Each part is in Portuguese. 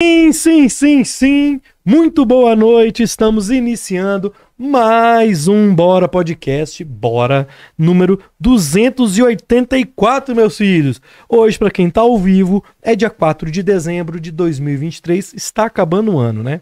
Sim, sim, sim, sim. Muito boa noite. Estamos iniciando mais um Bora Podcast, Bora número 284, meus filhos. Hoje, para quem tá ao vivo, é dia 4 de dezembro de 2023. Está acabando o ano, né?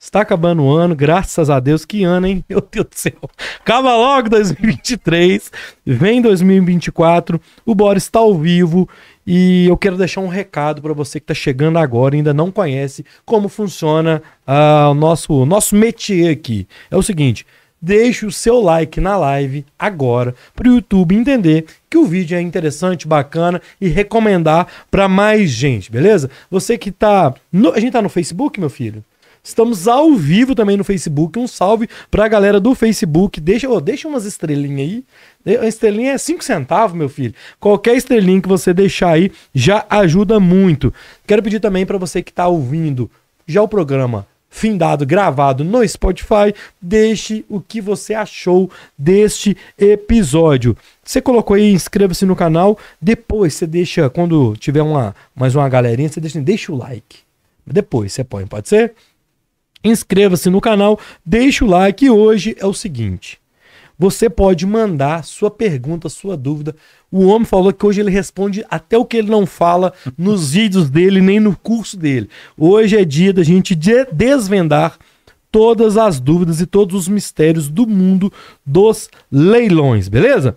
Está acabando o ano, graças a Deus. Que ano, hein? Meu Deus do céu. Acaba logo 2023. Vem 2024. O Bora está ao vivo e eu quero deixar um recado para você que está chegando agora e ainda não conhece como funciona ah, o nosso, nosso métier aqui. É o seguinte: deixe o seu like na live agora para o YouTube entender que o vídeo é interessante, bacana e recomendar para mais gente, beleza? Você que tá a gente tá no Facebook, meu filho? Estamos ao vivo também no Facebook. Um salve pra galera do Facebook. Deixa, oh, deixa umas estrelinhas aí. A estrelinha é 5 centavos, meu filho. Qualquer estrelinha que você deixar aí já ajuda muito. Quero pedir também para você que tá ouvindo já o programa findado, gravado no Spotify, deixe o que você achou deste episódio. Você colocou aí, inscreva-se no canal. Depois você deixa, quando tiver uma, mais uma galerinha, você deixa, deixa o like. Depois você põe, pode ser? Inscreva-se no canal, deixe o like e hoje é o seguinte. Você pode mandar sua pergunta, sua dúvida. O homem falou que hoje ele responde até o que ele não fala nos vídeos dele, nem no curso dele. Hoje é dia da gente desvendar todas as dúvidas e todos os mistérios do mundo dos leilões, beleza?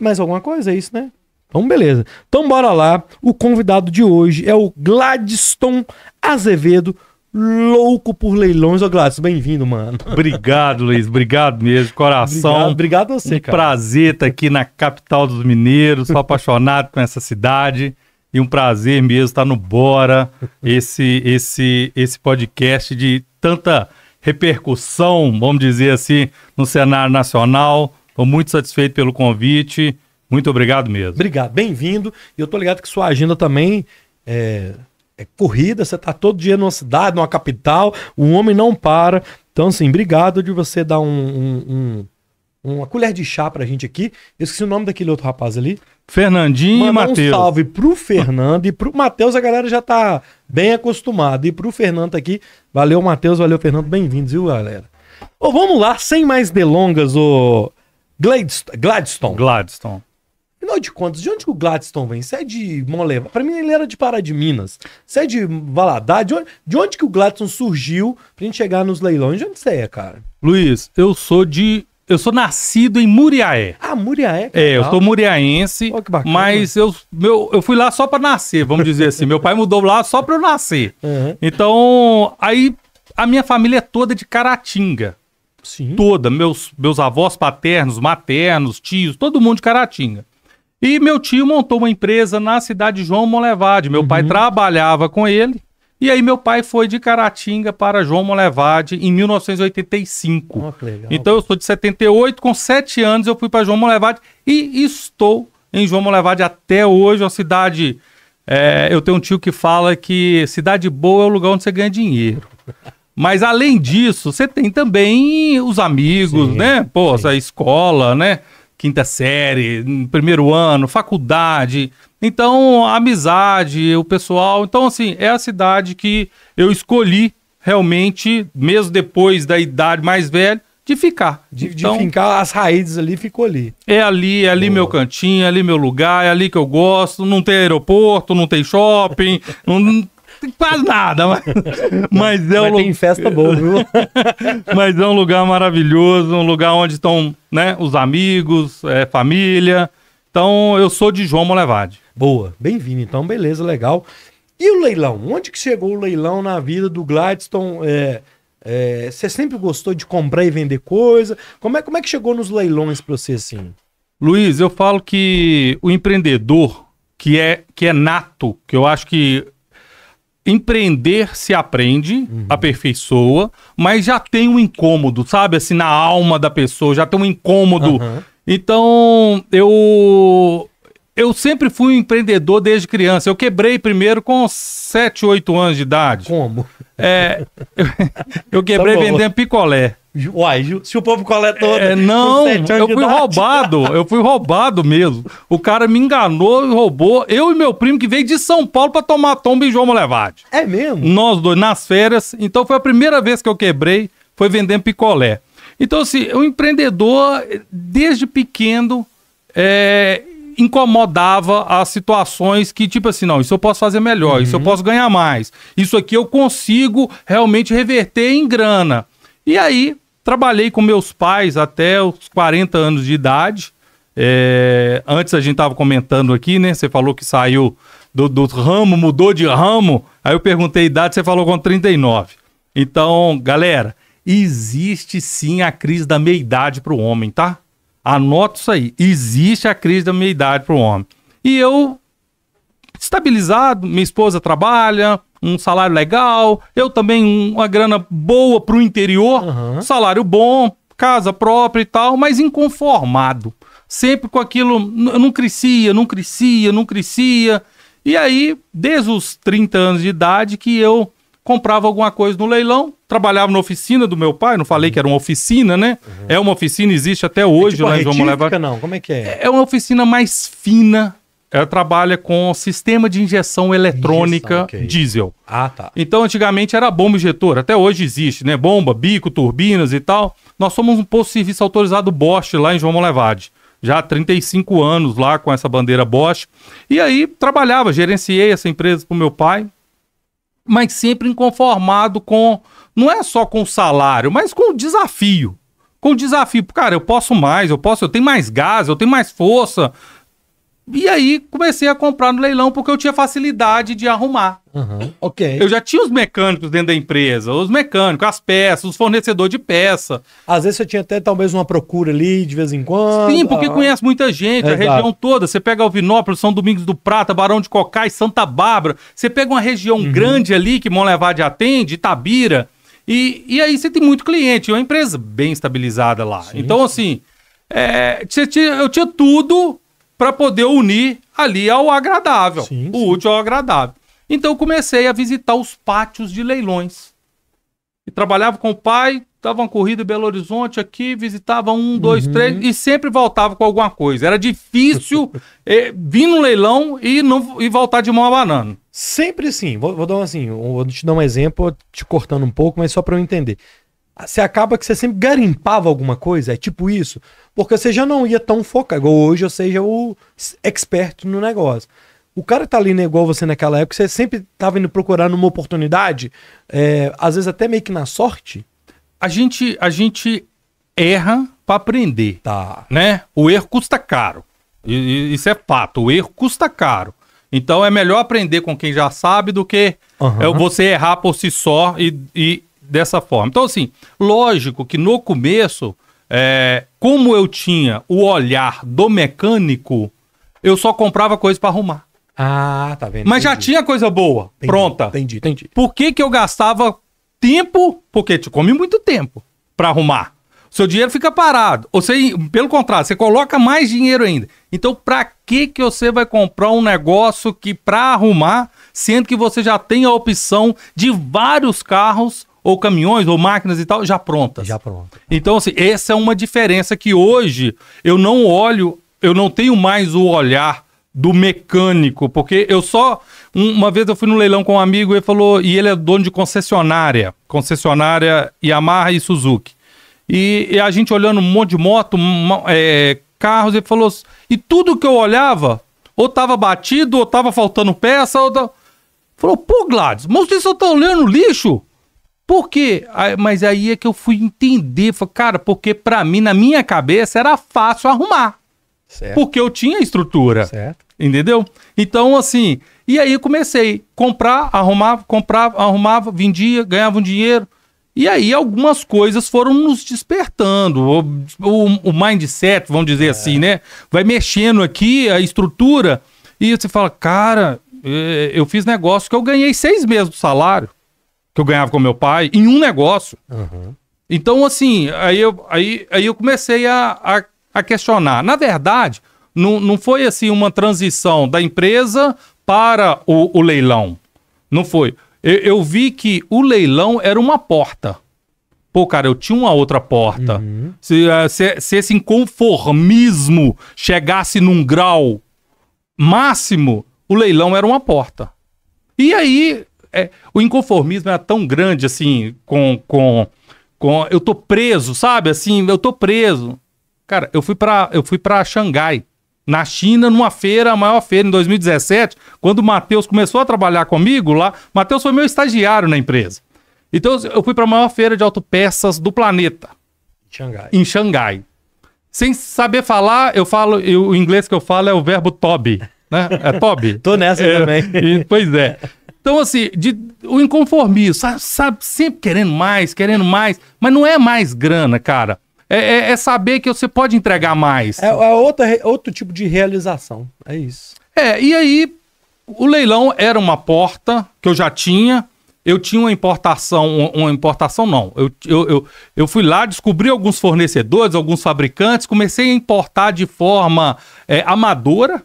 Mais alguma coisa? É isso, né? Então, beleza. Então, bora lá. O convidado de hoje é o Gladstone Azevedo louco por leilões. Ô, Gladys, bem-vindo, mano. Obrigado, Luiz. Obrigado mesmo, coração. Obrigado, obrigado a você, um cara. prazer estar tá aqui na capital dos mineiros. Sou apaixonado com essa cidade. E um prazer mesmo estar tá no Bora, esse, esse, esse podcast de tanta repercussão, vamos dizer assim, no cenário nacional. Estou muito satisfeito pelo convite. Muito obrigado mesmo. Obrigado, bem-vindo. E eu tô ligado que sua agenda também é, é corrida, você tá todo dia numa cidade, numa capital, o homem não para. Então, assim, obrigado de você dar um, um, um, uma colher de chá pra gente aqui. Eu esqueci o nome daquele outro rapaz ali. Fernandinho Mandar e Matheus. Um salve pro Fernando e pro Matheus, a galera já tá bem acostumada. E pro Fernando tá aqui. Valeu, Matheus, valeu, Fernando. Bem-vindos, viu, galera? Ô, vamos lá, sem mais delongas, o Gladstone. Gladstone. Gladstone. Afinal de contas, de onde que o Gladstone vem? Você é de Moleva? Pra mim ele era de Pará de Minas. Você é de Valadares? De onde, de onde que o Gladstone surgiu pra gente chegar nos leilões? De onde você é, cara? Luiz, eu sou de eu sou nascido em Muriaé. Ah, Muriaé. É, eu sou muriaense, oh, mas eu, meu, eu fui lá só para nascer, vamos dizer assim. Meu pai mudou lá só para eu nascer. Uhum. Então, aí a minha família é toda de Caratinga. Sim. Toda, meus, meus avós paternos, maternos, tios, todo mundo de Caratinga. E meu tio montou uma empresa na cidade de João Molevade. Meu uhum. pai trabalhava com ele. E aí meu pai foi de Caratinga para João Molevade em 1985. Oh, então eu sou de 78, com 7 anos eu fui para João Molevade e estou em João Molevade até hoje, uma cidade... É, eu tenho um tio que fala que cidade boa é o lugar onde você ganha dinheiro. Mas além disso, você tem também os amigos, sim, né? Pô, a escola, né? quinta série, primeiro ano, faculdade. Então, amizade, o pessoal. Então, assim, é a cidade que eu escolhi realmente, mesmo depois da idade mais velha, de ficar. De, então, de as raízes ali, ficou ali. É ali, é ali Boa. meu cantinho, é ali meu lugar, é ali que eu gosto. Não tem aeroporto, não tem shopping, não tem quase nada, mas, mas é um mas tem festa boa, viu? mas é um lugar maravilhoso, um lugar onde estão, né, os amigos, é, família. Então, eu sou de João Molevade. Boa, bem-vindo. Então, beleza, legal. E o leilão? Onde que chegou o leilão na vida do Gladstone? É, é, você sempre gostou de comprar e vender coisa? Como é, como é que chegou nos leilões para você assim? Luiz, eu falo que o empreendedor que é que é nato, que eu acho que empreender se aprende, uhum. aperfeiçoa, mas já tem um incômodo, sabe? Assim, na alma da pessoa, já tem um incômodo. Uhum. Então, eu eu sempre fui um empreendedor desde criança. Eu quebrei primeiro com 7, 8 anos de idade. Como? É, eu, quebrei tá vendendo picolé. Uai, se o povo coletou. É, não, eu fui roubado, eu fui roubado mesmo. O cara me enganou, e roubou. Eu e meu primo que veio de São Paulo para tomar tomba em João Molevade. É mesmo? Nós dois, nas férias. Então foi a primeira vez que eu quebrei, foi vendendo picolé. Então, assim, o empreendedor, desde pequeno, é, incomodava as situações que, tipo assim, não, isso eu posso fazer melhor, uhum. isso eu uhum. posso ganhar mais, isso aqui eu consigo realmente reverter em grana. E aí, trabalhei com meus pais até os 40 anos de idade. É, antes a gente estava comentando aqui, né? Você falou que saiu do, do, ramo, mudou de ramo. Aí eu perguntei a idade, você falou com 39. Então, galera, existe sim a crise da meia-idade para o homem, tá? Anota isso aí. Existe a crise da meia-idade para o homem. E eu, estabilizado, minha esposa trabalha, um salário legal, eu também uma grana boa para o interior, uhum. salário bom, casa própria e tal, mas inconformado. Sempre com aquilo, não crescia, não crescia, não crescia. E aí, desde os 30 anos de idade, que eu comprava alguma coisa no leilão, trabalhava na oficina do meu pai, não falei que era uma oficina, né? Uhum. É uma oficina, existe até hoje é tipo lá em João Molevar. não? Como é que é? é? É uma oficina mais fina, ela trabalha com sistema de injeção eletrônica injeção, okay. diesel. Ah, tá. Então, antigamente era bomba injetora, até hoje existe, né? Bomba, bico, turbinas e tal. Nós somos um posto de serviço autorizado Bosch lá em João Molevade. Já há 35 anos lá com essa bandeira Bosch. E aí trabalhava, gerenciei essa empresa para o meu pai, mas sempre inconformado com, não é só com o salário, mas com o desafio. Com o desafio, cara, eu posso mais, eu posso, eu tenho mais gás, eu tenho mais força, e aí comecei a comprar no leilão porque eu tinha facilidade de arrumar. Uhum, ok. Eu já tinha os mecânicos dentro da empresa, os mecânicos, as peças, os fornecedores de peça. Às vezes você tinha até talvez uma procura ali de vez em quando. Sim, porque ah. conhece muita gente, é a região toda. Você pega Alvinópolis, São Domingos do Prata, Barão de Cocais, Santa Bárbara. Você pega uma região uhum. grande ali que Monlevade atende, Itabira. E, e aí você tem muito cliente, é uma empresa bem estabilizada lá. Sim, então, assim, é, eu tinha tudo para poder unir ali ao agradável, sim, o sim. útil ao agradável. Então comecei a visitar os pátios de leilões. E trabalhava com o pai, dava uma corrida em Belo Horizonte aqui, visitava um, dois, uhum. três e sempre voltava com alguma coisa. Era difícil eh, vir no leilão e não e voltar de mão a banana. Sempre sim. Vou, vou dar um, assim, vou te dar um exemplo, te cortando um pouco, mas só para eu entender você acaba que você sempre garimpava alguma coisa, é tipo isso, porque você já não ia tão focado, hoje eu seja o experto no negócio. O cara tá ali né, igual você naquela época, você sempre tava indo procurando uma oportunidade, é, às vezes até meio que na sorte. A gente, a gente erra para aprender, tá. né? O erro custa caro, isso é fato, o erro custa caro. Então é melhor aprender com quem já sabe do que uhum. você errar por si só e, e dessa forma. Então, assim, lógico que no começo, é, como eu tinha o olhar do mecânico, eu só comprava coisa para arrumar. Ah, tá vendo. Mas entendi. já tinha coisa boa, entendi, pronta. Entendi, entendi. Por que, que eu gastava tempo? Porque te come muito tempo para arrumar. Seu dinheiro fica parado. Você, pelo contrário, você coloca mais dinheiro ainda. Então, para que que você vai comprar um negócio que para arrumar, sendo que você já tem a opção de vários carros ou caminhões, ou máquinas e tal, já prontas. Já prontas. Então, assim, essa é uma diferença que hoje eu não olho, eu não tenho mais o olhar do mecânico, porque eu só. Um, uma vez eu fui no leilão com um amigo e ele falou, e ele é dono de concessionária, concessionária Yamaha e Suzuki. E, e a gente olhando um monte de moto, é, carros, ele falou. E tudo que eu olhava, ou tava batido, ou tava faltando peça, ou tava... Falou, pô, Gladys, mas vocês só estão olhando lixo? Por quê? Mas aí é que eu fui entender, falei, cara, porque para mim, na minha cabeça, era fácil arrumar. Certo. Porque eu tinha estrutura. Certo. Entendeu? Então, assim, e aí comecei a comprar, arrumava, comprava, arrumava, vendia, ganhava um dinheiro. E aí algumas coisas foram nos despertando. O, o, o mindset, vamos dizer é. assim, né? Vai mexendo aqui a estrutura e você fala, cara, é, eu fiz negócio que eu ganhei seis meses do salário que eu ganhava com meu pai em um negócio. Uhum. Então, assim, aí eu, aí, aí eu comecei a, a, a questionar. Na verdade, não, não foi assim uma transição da empresa para o, o leilão. Não foi. Eu, eu, vi que o leilão era uma porta. Pô, cara, eu tinha uma outra porta. Uhum. Se, eh, se, se esse inconformismo chegasse num grau máximo, o leilão era uma porta. E aí é, o inconformismo era tão grande, assim, com, com, com. Eu tô preso, sabe? Assim, eu tô preso. Cara, eu fui para eu fui para Xangai, na China, numa feira, a maior feira em 2017, quando o Matheus começou a trabalhar comigo lá, Matheus foi meu estagiário na empresa. Então eu fui para a maior feira de autopeças do planeta. Xangai. Em Xangai. Sem saber falar, eu falo, eu, o inglês que eu falo é o verbo tobe, né? É tobe. Tô nessa é, também. E, pois é. Então, assim, de, o inconformismo, sabe, sabe, sempre querendo mais, querendo mais, mas não é mais grana, cara. É, é, é saber que você pode entregar mais. É, é outra, outro tipo de realização, é isso. É, e aí o leilão era uma porta que eu já tinha. Eu tinha uma importação, uma importação não. Eu, eu, eu, eu fui lá, descobri alguns fornecedores, alguns fabricantes, comecei a importar de forma é, amadora,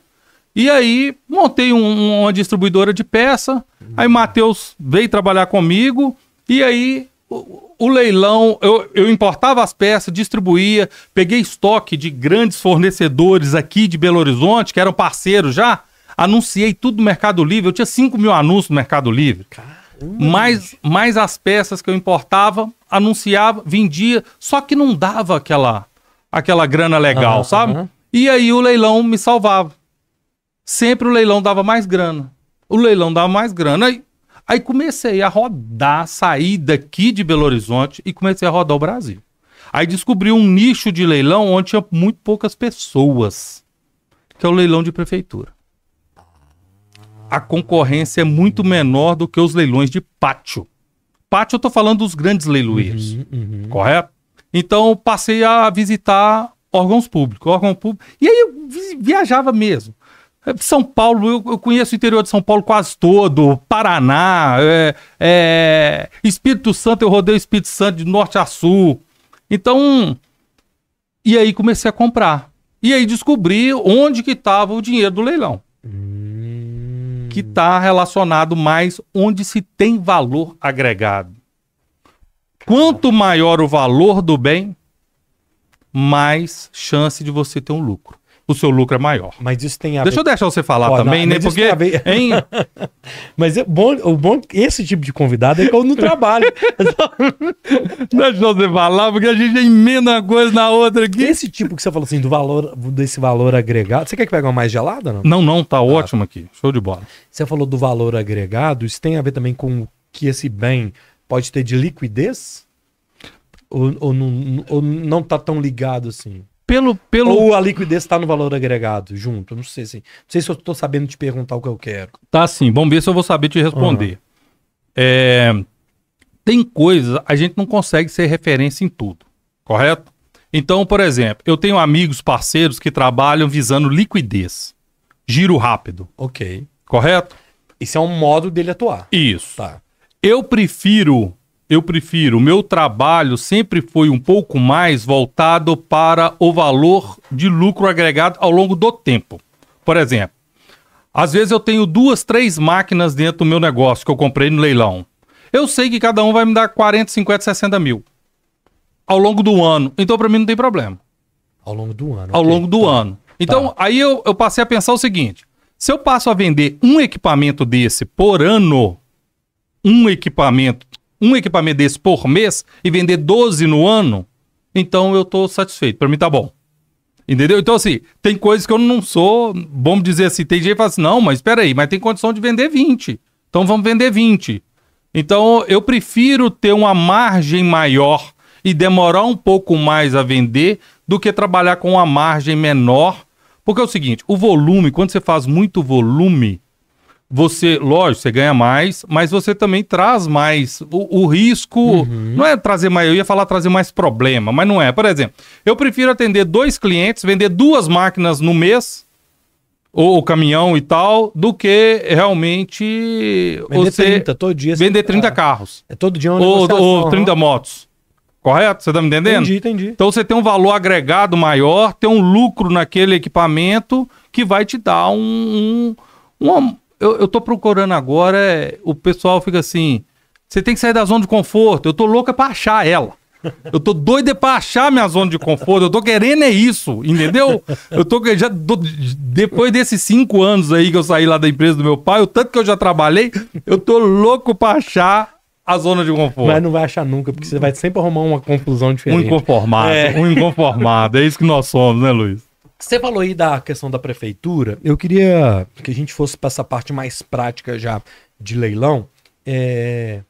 e aí montei um, uma distribuidora de peça. Aí Matheus veio trabalhar comigo. E aí o, o leilão, eu, eu, importava as peças, distribuía, peguei estoque de grandes fornecedores aqui de Belo Horizonte, que eram parceiros já. Anunciei tudo no Mercado Livre. Eu tinha 5 mil anúncios no Mercado Livre. Mais, mais as peças que eu importava, anunciava, vendia, só que não dava aquela, aquela grana legal, uhum, sabe? Uhum. E aí o leilão me salvava sempre o leilão dava mais grana. O leilão dava mais grana. Aí, aí comecei a rodar, sair daqui de Belo Horizonte e comecei a rodar o Brasil. Aí descobri um nicho de leilão onde tinha muito poucas pessoas, que é o leilão de prefeitura. A concorrência é muito menor do que os leilões de pátio. Pátio eu tô falando dos grandes leiloeiros, uhum, uhum. correto? Então passei a visitar órgãos públicos, órgão público. E aí eu viajava mesmo. É, São Paulo, eu, eu conheço o interior de São Paulo quase todo, Paraná, é, é, Espírito Santo, eu rodei o Espírito Santo de norte a sul. Então, e aí comecei a comprar. E aí descobri onde que estava o dinheiro do leilão. Hum. Que está relacionado mais onde se tem valor agregado. Quanto maior o valor do bem, mais chance de você ter um lucro o seu lucro é maior. Mas isso tem a Deixa ver... eu deixar você falar Pô, também, não, né? Porque. Ver... Hein? mas é bom, o bom esse tipo de convidado é que eu não trabalho. Deixa você falar, porque a gente emenda uma coisa na outra aqui. Esse tipo que você falou assim, do valor, desse valor agregado. Você quer que pegue uma mais gelada? Não, não, não tá ah, ótimo aqui. Show de bola. Você falou do valor agregado, isso tem a ver também com o que esse bem pode ter de liquidez? Ou, ou, não, ou não tá tão ligado assim? pelo, pelo. Ou a liquidez está no valor agregado junto. Não sei se. Não sei se eu estou sabendo te perguntar o que eu quero. Tá sim. Vamos ver se eu vou saber te responder. Uhum. É, tem coisas, a gente não consegue ser referência em tudo, correto? Então, por exemplo, eu tenho amigos, parceiros que trabalham visando liquidez, giro rápido. Ok. Correto? Isso é um modo dele atuar. Isso. Tá. Eu prefiro eu prefiro. O meu trabalho sempre foi um pouco mais voltado para o valor de lucro agregado ao longo do tempo. Por exemplo, às vezes eu tenho duas, três máquinas dentro do meu negócio que eu comprei no leilão. Eu sei que cada um vai me dar 40, 50, 60 mil ao longo do ano. Então, para mim, não tem problema. Ao longo do ano. Ao okay. longo do tá. ano. Então, tá. aí eu, eu passei a pensar o seguinte: se eu passo a vender um equipamento desse por ano, um equipamento um equipamento desse por mês e vender 12 no ano, então eu tô satisfeito. Para mim tá bom. Entendeu? Então, assim, tem coisas que eu não sou. Vamos dizer assim, tem gente que fala assim, não, mas espera aí, mas tem condição de vender 20. Então vamos vender 20. Então, eu prefiro ter uma margem maior e demorar um pouco mais a vender do que trabalhar com uma margem menor. Porque é o seguinte, o volume, quando você faz muito volume, você, lógico, você ganha mais, mas você também traz mais. O, o risco uhum. não é trazer mais, eu ia falar trazer mais problema, mas não é. Por exemplo, eu prefiro atender dois clientes, vender duas máquinas no mês, ou o caminhão e tal, do que realmente vender você 30, todo dia vender 30 ah, carros. É todo dia uma ou, ou 30 uhum. Né? motos. Correto? Você tá me entendendo? Entendi, entendi. Então você tem um valor agregado maior, tem um lucro naquele equipamento que vai te dar um, um uma, eu, eu tô procurando agora, é, o pessoal fica assim, você tem que sair da zona de conforto. Eu tô louca pra achar ela. Eu tô doida pra achar minha zona de conforto. Eu tô querendo é isso, entendeu? Eu tô já depois desses cinco anos aí que eu saí lá da empresa do meu pai, o tanto que eu já trabalhei, eu tô louco pra achar a zona de conforto. Mas não vai achar nunca, porque você vai sempre arrumar uma conclusão diferente. Um inconformado, é. um inconformado. É isso que nós somos, né, Luiz? Você falou aí da questão da prefeitura. Eu queria que a gente fosse para essa parte mais prática já de leilão. É...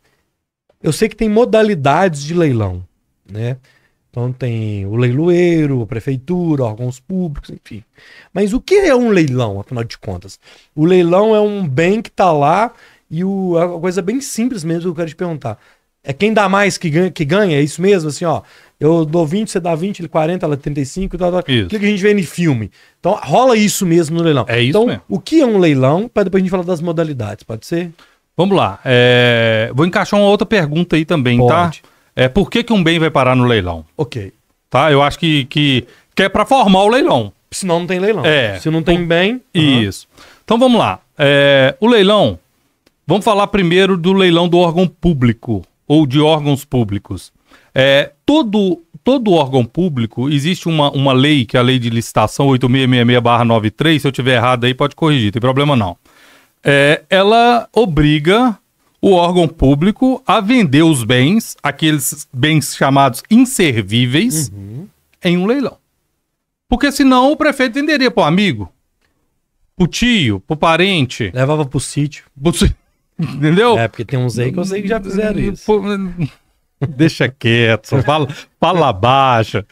Eu sei que tem modalidades de leilão, né? Então tem o leiloeiro, a prefeitura, órgãos públicos, enfim. Mas o que é um leilão, afinal de contas? O leilão é um bem que tá lá e o, é uma coisa bem simples mesmo que eu quero te perguntar. É quem dá mais que ganha, que ganha, é isso mesmo? Assim, ó, eu dou 20, você dá 20, ele 40, ela 35, tal, tal. Isso. o que a gente vê em filme. Então rola isso mesmo no leilão. É isso então, mesmo. o que é um leilão? Para depois a gente falar das modalidades, pode ser? Vamos lá. É... Vou encaixar uma outra pergunta aí também, tá? pode. tá? É, por que, que um bem vai parar no leilão? Ok. Tá? Eu acho que, que, que é para formar o leilão. Senão não tem leilão. É. Se não tem bem. bem. Isso. Então vamos lá. É... O leilão. Vamos falar primeiro do leilão do órgão público ou de órgãos públicos. É, todo, todo órgão público, existe uma, uma lei, que é a lei de licitação 8666-93, se eu tiver errado aí pode corrigir, tem problema não. É, ela obriga o órgão público a vender os bens, aqueles bens chamados inservíveis, uhum. em um leilão. Porque senão o prefeito venderia para o amigo, para o tio, para o parente. Levava para o sítio. Entendeu? É, porque tem uns aí que eu sei que já fizeram isso. Deixa quieto, fala, fala baixa.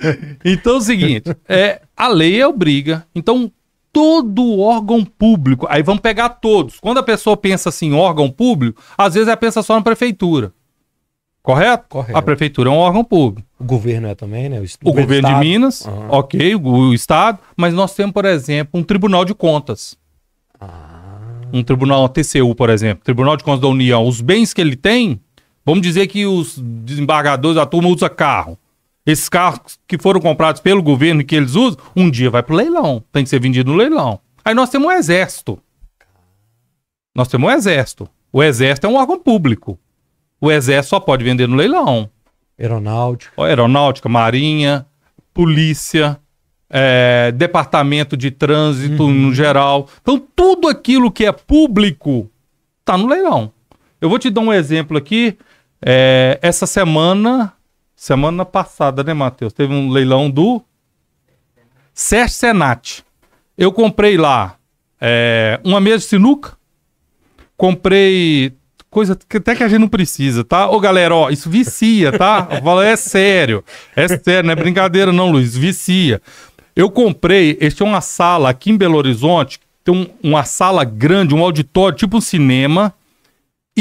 Então é o seguinte, é, a lei é obriga. Então, todo órgão público, aí vamos pegar todos. Quando a pessoa pensa assim, órgão público, às vezes ela pensa só na prefeitura. Correto? Correto. A prefeitura é um órgão público. O governo é também, né? O, o governo de Minas, uhum. ok, o, o, Estado, mas nós temos, por exemplo, um Tribunal de Contas. Ah. Um tribunal, uma TCU, por exemplo, Tribunal de Contas da União. Os bens que ele tem, Vamos dizer que os desembargadores, a turma usa carro. Esses carros que foram comprados pelo governo que eles usam, um dia vai o leilão. Tem que ser vendido no leilão. Aí nós temos um exército. Nós temos um exército. O exército é um órgão público. O exército só pode vender no leilão. Aeronáutica. Aeronáutica, marinha, polícia, é, departamento de trânsito uhum. no geral. Então tudo aquilo que é público está no leilão. Eu vou te dar um exemplo aqui. É, essa semana, semana passada, né, Matheus? Teve um leilão do Sérgio Senat. Eu comprei lá é, uma mesa de sinuca, comprei coisa que até que a gente não precisa, tá? Ô, galera, ó, isso vicia, tá? Falo, é sério, é sério, não é brincadeira não, Luiz, vicia. Eu comprei, este é uma sala aqui em Belo Horizonte, tem um, uma sala grande, um auditório, tipo um cinema,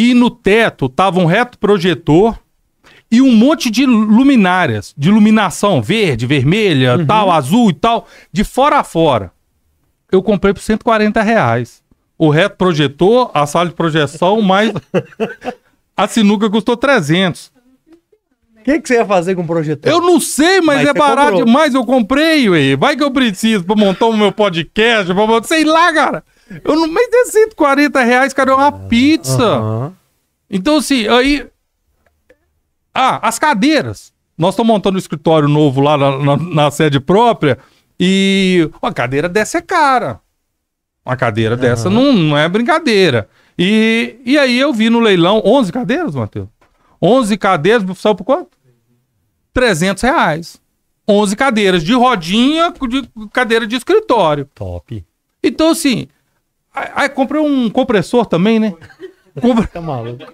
e no teto tava um reto projetor e um monte de luminárias, de iluminação verde, vermelha, uhum. tal, azul e tal, de fora a fora. Eu comprei por 140 reais. O reto projetor, a sala de projeção, mais. a sinuca custou 300. O que, que você ia fazer com o projetor? Eu não sei, mas, mas é barato comprou. demais. Eu comprei, ué. Vai que eu preciso pra montar o meu podcast. Pra... Sei lá, cara. Eu não me decido 140 reais, cara, é uma ah, pizza. Uhum. Então, assim, aí. Ah, as cadeiras. Nós estamos montando um escritório novo lá na, na, na sede própria e uma cadeira dessa é cara. Uma cadeira uhum. dessa não, não é brincadeira. E, e aí eu vi no leilão 11 cadeiras, Matheus? 11 cadeiras, saiu por quanto? 300 reais. 11 cadeiras de rodinha, de cadeira de escritório. Top. Então, assim, ah, ah, comprei um compressor também, né? Compre... tá maluco.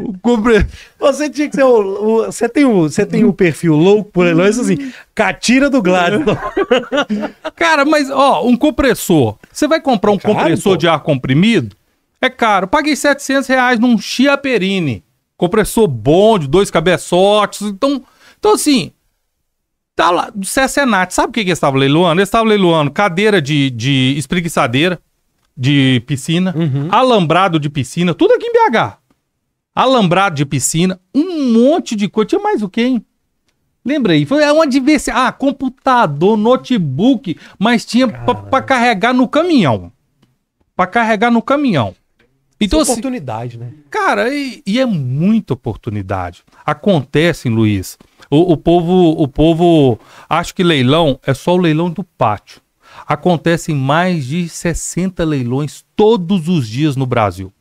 O compre... Você tinha que ser o, o, você tem o você tem o perfil louco por leilões assim, catira do Gladstone. Cara, mas ó, um compressor. Você vai comprar um é compressor de ar comprimido? É caro. Paguei 700 reais num Perini. Compressor bom de dois cabeçotes. Então, então assim, Tá lá, do Cessenat. Sabe o que, que eles estavam leiloando? Eles estavam leiloando cadeira de, de espreguiçadeira, de piscina, uhum. alambrado de piscina, tudo aqui em BH. Alambrado de piscina, um monte de coisa. Tinha mais o quê, hein? Lembra aí? Foi uma é diversidade. Ah, computador, notebook, mas tinha para carregar no caminhão. Para carregar no caminhão. Então, é assim, oportunidade, né? Cara, e, e é muita oportunidade. Acontece, Luiz. O, o, povo, o povo acha que leilão é só o leilão do pátio. Acontecem mais de 60 leilões todos os dias no Brasil.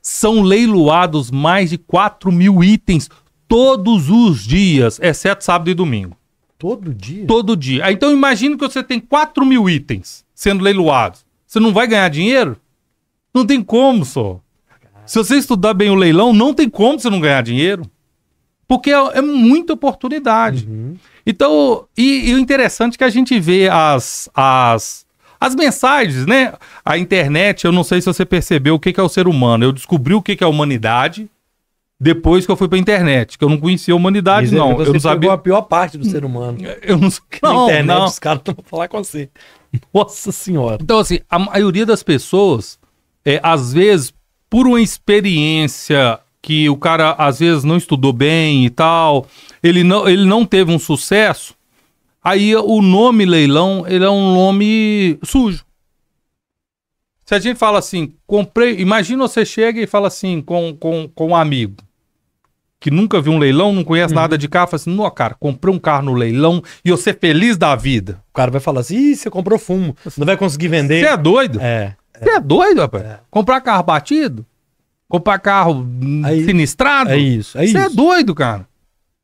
São leiloados mais de 4 mil itens todos os dias, exceto sábado e domingo. Todo dia? Todo dia. Ah, então imagine que você tem 4 mil itens sendo leiloados. Você não vai ganhar dinheiro? Não tem como, só. Se você estudar bem o leilão, não tem como você não ganhar dinheiro porque é, é, muita oportunidade. Uhum. Então, e, e, o interessante é que a gente vê as, as, as mensagens, né? A internet, eu não sei se você percebeu o que, que é o ser humano. Eu descobri o que, que é a humanidade depois que eu fui pra internet, que eu não conhecia a humanidade, é, não. Você eu não sabia. a pior parte do ser humano. Eu não sei. Na internet, não. os caras estão falar com você. Nossa Senhora. Então, assim, a maioria das pessoas, é, às vezes, por uma experiência que o cara às vezes não estudou bem e tal, ele não, ele não teve um sucesso, aí o nome leilão ele é um nome sujo. Se a gente fala assim, comprei. Imagina você chega e fala assim com, com, com um amigo que nunca viu um leilão, não conhece uhum. nada de carro, fala assim: não, cara, comprei um carro no leilão e você feliz da vida. O cara vai falar assim: ih, você comprou fumo, você não vai conseguir vender. Você é doido? É, é. Você é. doido, rapaz? É. Comprar carro batido? comprar carro é sinistrado. É isso. É Você é doido, cara.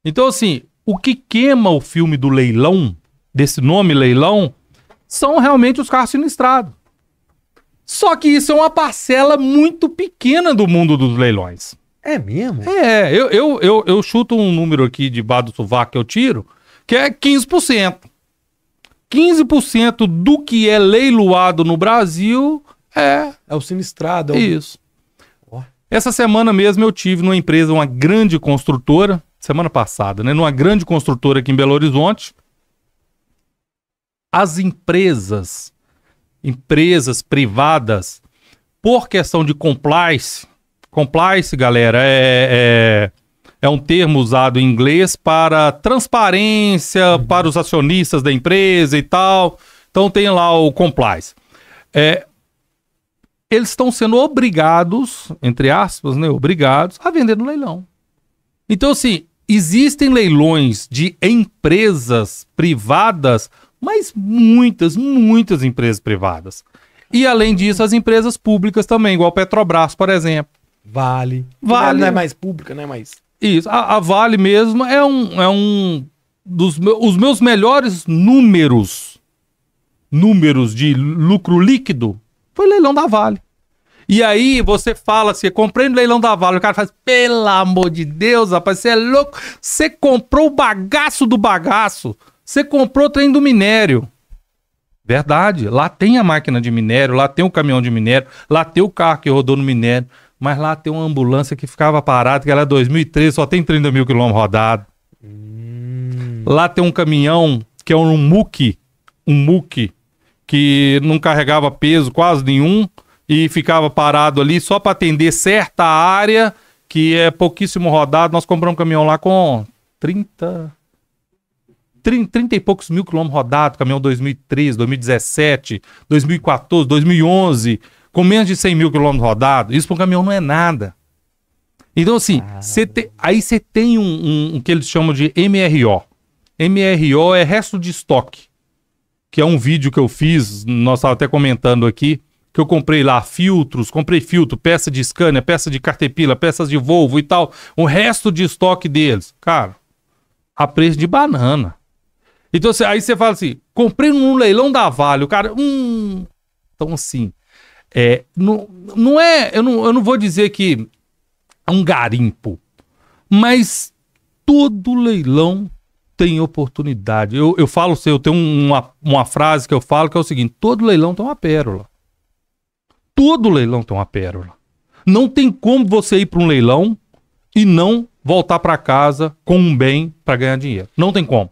Então, assim, o que queima o filme do leilão, desse nome leilão, são realmente os carros sinistrados. Só que isso é uma parcela muito pequena do mundo dos leilões. É mesmo? É, eu, eu, eu, eu chuto um número aqui de bar do sovaco que eu tiro, que é 15%. 15% do que é leiloado no Brasil é. É o sinistrado. É o... Isso. Essa semana mesmo eu tive numa empresa, uma grande construtora, semana passada, né, numa grande construtora aqui em Belo Horizonte. As empresas, empresas privadas, por questão de compliance, compliance, galera, é, é, é um termo usado em inglês para transparência uhum. para os acionistas da empresa e tal. Então tem lá o compliance. É, eles estão sendo obrigados, entre aspas, né, obrigados a vender no leilão. Então, assim, existem leilões de empresas privadas, mas muitas, muitas empresas privadas. E além disso, as empresas públicas também, igual Petrobras, por exemplo. Vale. Vale. Não é mais pública, não é mais. Isso. A, a Vale mesmo é um, é um dos os meus melhores números números de lucro líquido foi leilão da Vale. E aí você fala assim, comprei no leilão da Vale. O cara faz, assim, pelo amor de Deus, rapaz, você é louco. Você comprou o bagaço do bagaço. Você comprou o trem do minério. Verdade, lá tem a máquina de minério, lá tem o caminhão de minério, lá tem o carro que rodou no minério, mas lá tem uma ambulância que ficava parada, que era é 2013, só tem 30 mil quilômetros rodados. Hum. Lá tem um caminhão que é um muque, um muque, que não carregava peso quase nenhum e ficava parado ali só para atender certa área que é pouquíssimo rodado. Nós compramos um caminhão lá com 30 30, 30 e poucos mil quilômetros rodados, caminhão 2013, 2017, 2014, 2011, com menos de 100 mil quilômetros rodados. Isso para um caminhão não é nada. Então, assim, cê te, aí você tem um, um, um, que eles chamam de MRO. MRO é resto de estoque que é um vídeo que eu fiz, nós estávamos até comentando aqui, que eu comprei lá filtros, comprei filtro, peça de Scania, peça de Cartepila, peças de Volvo e tal, o resto de estoque deles, cara, a preço de banana. Então aí você fala assim, comprei num leilão da Vale, o cara, hum, então assim, é, não, não é, eu não, eu não vou dizer que é um garimpo, mas todo leilão tem oportunidade. Eu, eu falo, eu tenho uma, uma frase que eu falo que é o seguinte: todo leilão tem uma pérola. Todo leilão tem uma pérola. Não tem como você ir para um leilão e não voltar para casa com um bem para ganhar dinheiro. Não tem como.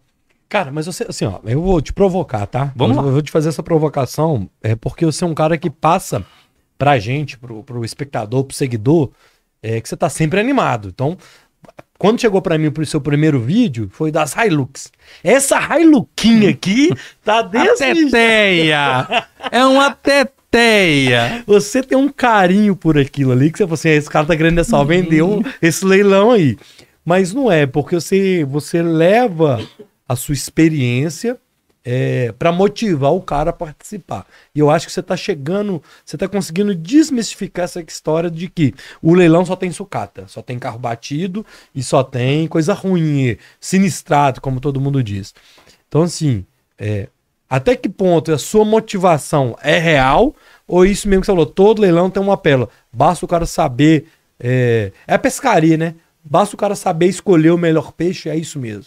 Cara, mas você, assim, ó, eu vou te provocar, tá? Vamos eu, lá. Eu vou te fazer essa provocação, é porque você é um cara que passa pra gente, pro, pro espectador, pro seguidor, é que você tá sempre animado. Então, quando chegou para mim o seu primeiro vídeo, foi das Hilux. Essa Hiluquinha aqui tá desse... A teteia! é uma teteia! Você tem um carinho por aquilo ali, que você fosse assim, é, esse cara tá querendo é só vender um, esse leilão aí. Mas não é, porque você, você leva a sua experiência é, para motivar o cara a participar. E eu acho que você está chegando, você está conseguindo desmistificar essa história de que o leilão só tem sucata, só tem carro batido e só tem coisa ruim, sinistrado, como todo mundo diz. Então, assim, é, até que ponto a sua motivação é real ou isso mesmo que você falou, todo leilão tem uma pérola. Basta o cara saber. É, é a pescaria, né? Basta o cara saber escolher o melhor peixe, é isso mesmo.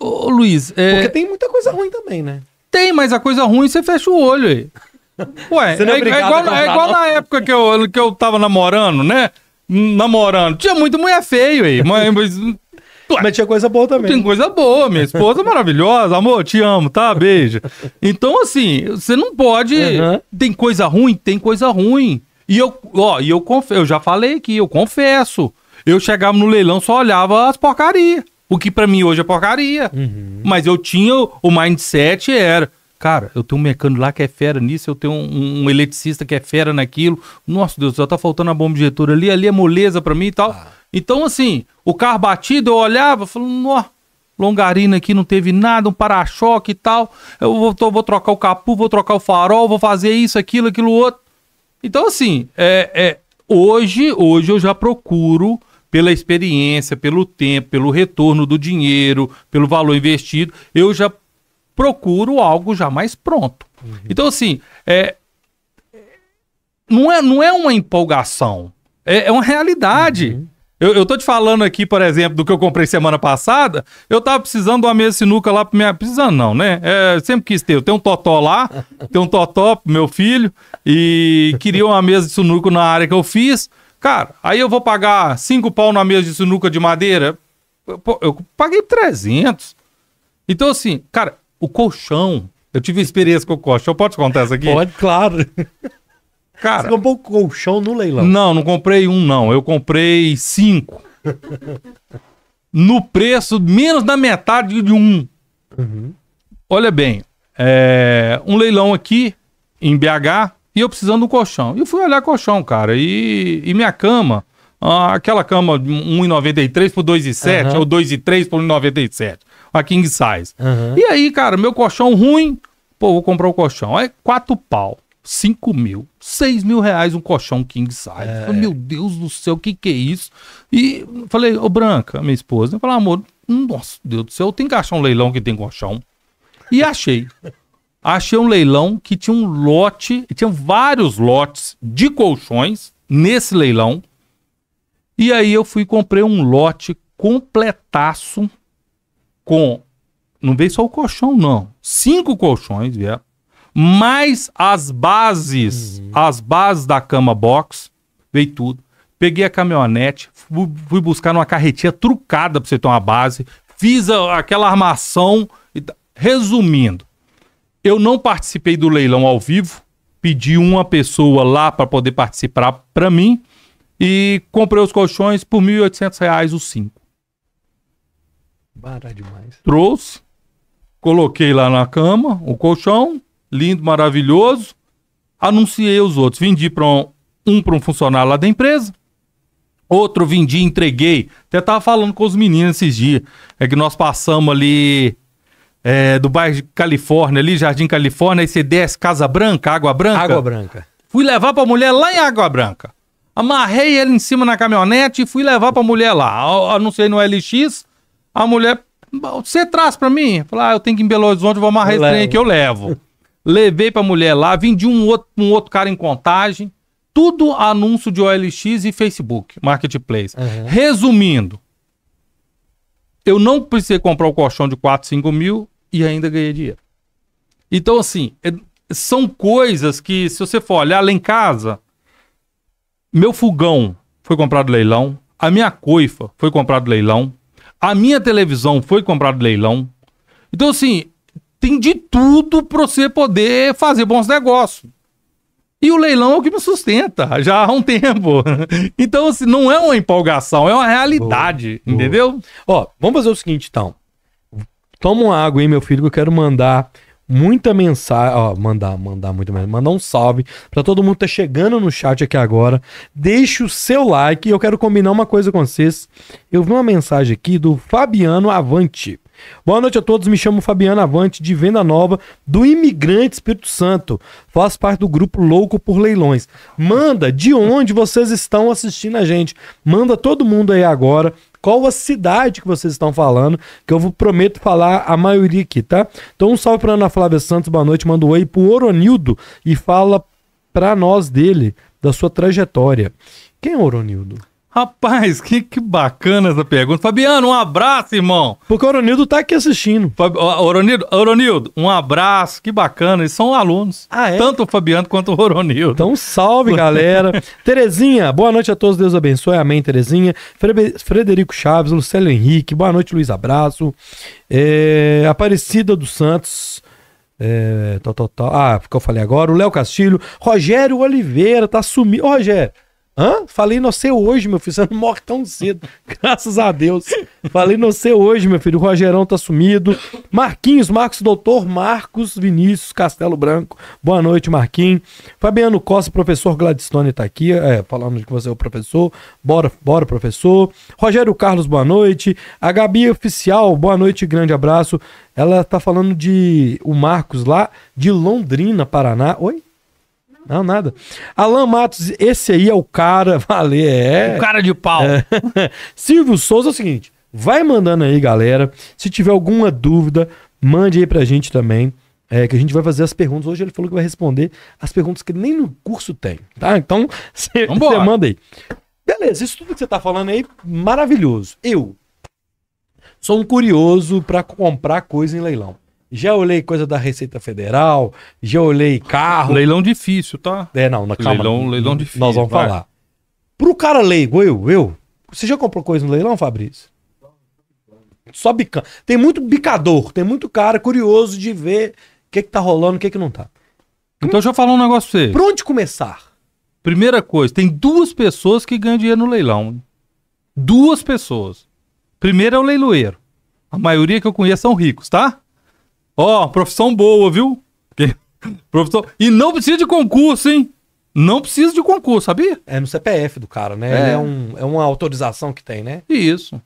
Ô, Luiz. É... Porque tem muita coisa ruim também, né? Tem, mas a coisa ruim você fecha o olho aí. Ué, é, é, igual, comprar, é igual na é época que eu, que eu tava namorando, né? Hum, namorando. Tinha muito mulher feio aí, mas. Mas tinha coisa boa também. Tem coisa boa, minha esposa é maravilhosa, amor, te amo, tá? Beijo. Então, assim, você não pode. Uhum. Tem coisa ruim? Tem coisa ruim. E eu, ó, e eu, conf... eu já falei aqui, eu confesso. Eu chegava no leilão, só olhava as porcarias. O que para mim hoje é porcaria. Uhum. Mas eu tinha o mindset era, cara, eu tenho um mecânico lá que é fera nisso, eu tenho um, um eletricista que é fera naquilo. Nossa Deus, só tá faltando a bomba injetora ali, ali é moleza para mim e tal. Ah. Então, assim, o carro batido, eu olhava, falando, ó, longarina aqui não teve nada, um para-choque e tal. Eu vou, tô, vou trocar o capu, vou trocar o farol, vou fazer isso, aquilo, aquilo outro. Então, assim, é, é, hoje, hoje eu já procuro pela experiência, pelo tempo, pelo retorno do dinheiro, pelo valor investido, eu já procuro algo já mais pronto. Uhum. Então, assim, é, não, é, não é uma empolgação, é, é uma realidade. Uhum. Eu, eu tô te falando aqui, por exemplo, do que eu comprei semana passada. Eu tava precisando de uma mesa sinuca lá pra minha. Precisando, não, né? É, sempre quis ter. Eu tenho um totó lá, tenho um totó pro meu filho, e queria uma mesa de sinuca na área que eu fiz. Cara, aí eu vou pagar cinco pau na mesa de sinuca de madeira? Eu, eu paguei 300. Então, assim, cara, o colchão. Eu tive experiência com o colchão. Pode contar isso aqui? Pode, claro. Cara, Você comprou um colchão no leilão? Não, não comprei um, não. Eu comprei cinco. no preço menos da metade de um. Uhum. Olha bem, é, um leilão aqui em BH e eu precisando de um colchão. E eu fui olhar colchão, cara. E, e minha cama, ah, aquela cama 1,93 por 2,7 uhum. ou 2,3 por 1,97. A king size. Uhum. E aí, cara, meu colchão ruim. Pô, vou comprar um colchão. É quatro pau. 5 mil, 6 mil reais um colchão king size. É. Falei, meu Deus do céu, o que que é isso? E falei, ô Branca, minha esposa, eu falei, amor, nossa Deus do céu, tem que achar um leilão que tem colchão. E achei achei um leilão que tinha um lote, tinha vários lotes de colchões nesse leilão. E aí eu fui e comprei um lote completaço com. Não veio só o colchão, não. Cinco colchões vieram. Mais as bases, uhum. as bases da cama box, veio tudo. Peguei a caminhonete, fui buscar numa carretinha trucada para você ter uma base, fiz a, aquela armação. Tá, resumindo, eu não participei do leilão ao vivo, pedi uma pessoa lá para poder participar para mim e comprei os colchões por R$ 1.800 os cinco. Barato demais. Trouxe, coloquei lá na cama o colchão, lindo, maravilhoso. Anunciei os outros. Vendi para um, um para um funcionário lá da empresa. Outro vendi, entreguei. Até tava falando com os meninos esses dias. É que nós passamos ali é, do bairro de Califórnia, ali, Jardim Califórnia, aí você desce Casa Branca, Água Branca. Água Branca. Fui levar pra mulher lá em Água Branca. Amarrei ele em cima na caminhonete e fui levar pra mulher lá. Anunciei no LX, a mulher. Você traz pra mim? Falei, ah, eu tenho que ir em Belo Horizonte, vou amarrar eu esse levo. trem que eu levo. Levei pra mulher lá, vendi um outro, um outro cara em contagem. Tudo anúncio de OLX e Facebook, Marketplace. Uhum. Resumindo, eu não precisei comprar o colchão de 4, 5 mil, e ainda ganhei dinheiro. Então, assim, é, são coisas que, se você for olhar lá em casa, meu fogão foi comprado leilão, a minha coifa foi comprado leilão, a minha televisão foi comprado leilão. Então, assim, tem de tudo para você poder fazer bons negócios. E o leilão é o que me sustenta já há um tempo. Então, assim, não é uma empolgação, é uma realidade, boa, entendeu? Boa. Ó, vamos fazer o seguinte, então. Toma uma água aí, meu filho, que eu quero mandar muita mensagem, ó, mandar, mandar muito mais, mandar um salve para todo mundo que tá chegando no chat aqui agora. Deixe o seu like, eu quero combinar uma coisa com vocês. Eu vi uma mensagem aqui do Fabiano Avante. Boa noite a todos, me chamo Fabiano Avante, de Venda Nova, do Imigrante Espírito Santo. Faço parte do grupo Louco por Leilões. Manda de onde vocês estão assistindo a gente. Manda todo mundo aí agora qual a cidade que vocês estão falando, que eu prometo falar a maioria aqui, tá? Então, um salve para Ana Flávia Santos, boa noite, manda um oi pro Oronildo e fala para nós dele, da sua trajetória. Quem é Oronildo? Rapaz, que, que bacana essa pergunta. Fabiano, um abraço, irmão. Porque o Oronildo tá aqui assistindo. Fab... Oronildo, Oronildo, um abraço, que bacana. Eles são alunos. Ah, é? Tanto o Fabiano quanto o Oronildo. Então, salve, galera. Terezinha, boa noite a todos. Deus abençoe. Amém, Terezinha. Frederico Chaves, Lucélio Henrique, boa noite, Luiz Abraço. É... Aparecida dos Santos. É... Tó, tó, tó. Ah, porque eu falei agora. O Léo Castilho. Rogério Oliveira tá sumido. Ô, Rogério. Hã? Falei no seu hoje, meu filho. Você não morre tão cedo. Graças a Deus. Falei no seu hoje, meu filho. O Rogerão tá sumido. Marquinhos, Marcos Doutor, Marcos Vinícius Castelo Branco. Boa noite, Marquinhos. Fabiano Costa, professor Gladstone tá aqui. É, falando que você é o professor. Bora, bora, professor. Rogério Carlos, boa noite. A Gabi Oficial, boa noite, grande abraço. Ela tá falando de o Marcos lá de Londrina, Paraná. Oi? Não, nada. Alan Matos, esse aí é o cara, valeu, é. O cara de pau. É. Silvio Souza é o seguinte, vai mandando aí, galera. Se tiver alguma dúvida, mande aí pra gente também. É, que a gente vai fazer as perguntas. Hoje ele falou que vai responder as perguntas que nem no curso tem, tá? Então, você manda aí. Beleza, isso tudo que você tá falando aí, maravilhoso. Eu sou um curioso para comprar coisa em leilão. Já olhei coisa da Receita Federal, já olhei carro. Leilão difícil, tá? É, não, na calma. Leilão, leilão difícil. Nós vamos vai. falar. Pro cara leigo, eu, eu, você já comprou coisa no leilão, Fabrício? Só bicando. Tem muito bicador, tem muito cara curioso de ver o que, que tá rolando, o que, que não tá. Então deixa eu falar um negócio pra você. Pra onde começar? Primeira coisa, tem duas pessoas que ganham dinheiro no leilão. Duas pessoas. Primeiro é o leiloeiro. A maioria que eu conheço são ricos, tá? Ó, oh, profissão boa, viu? Porque, profissão... E não precisa de concurso, hein? Não precisa de concurso, sabia? É no CPF do cara, né? É, é, um, é uma autorização que tem, né? Isso.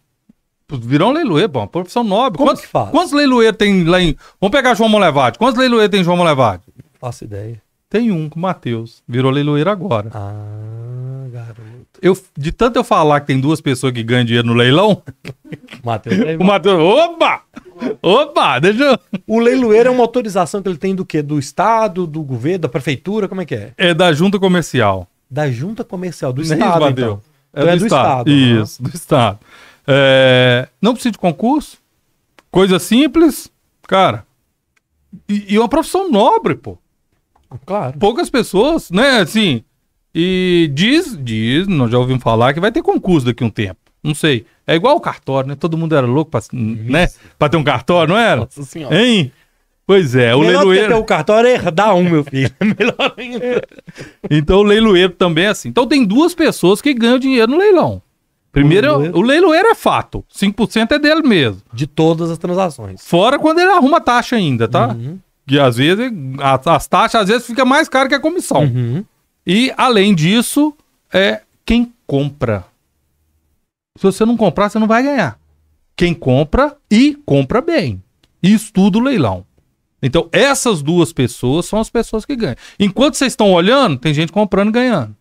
Virou um leiloeiro, bom, profissão nobre. Como quantos, que faz? Quantos leiloeiros tem lá em... Vamos pegar João Molevade. Quantos leiloeiros tem João Molevade? faço ideia. Tem um com o Matheus. Virou leiloeiro agora. Ah, garoto. Eu, de tanto eu falar que tem duas pessoas que ganham dinheiro no leilão. Mateus, o Matheus. Opa! Opa! Deixa eu... O leiloeiro é uma autorização que ele tem do quê? Do Estado, do governo, da prefeitura? Como é que é? É da junta comercial. Da junta comercial, do Nem Estado, então. É, então do, é do estado. estado. Isso, né? do Estado. É... Não precisa de concurso. Coisa simples, cara. E, e é uma profissão nobre, pô. Claro. Poucas pessoas, né? Assim, e diz, diz, nós já ouvimos falar que vai ter concurso daqui a um tempo. Não sei. É igual o cartório, né? Todo mundo era louco pra, né? pra ter um cartório, não era? Nossa senhora. Hein? Pois é, o leiloeiro. ter o cartório é herdar um, meu filho. Melhor ainda. Então o leiloeiro também é assim. Então tem duas pessoas que ganham dinheiro no leilão. Primeiro, o leiloeiro, o leiloeiro é fato. 5% é dele mesmo. De todas as transações. Fora quando ele arruma taxa ainda, tá? Uhum. E às vezes, as, as taxas às vezes fica mais caro que a comissão. Uhum. E, além disso, é quem compra. Se você não comprar, você não vai ganhar. Quem compra e compra bem. E estuda o leilão. Então, essas duas pessoas são as pessoas que ganham. Enquanto vocês estão olhando, tem gente comprando e ganhando.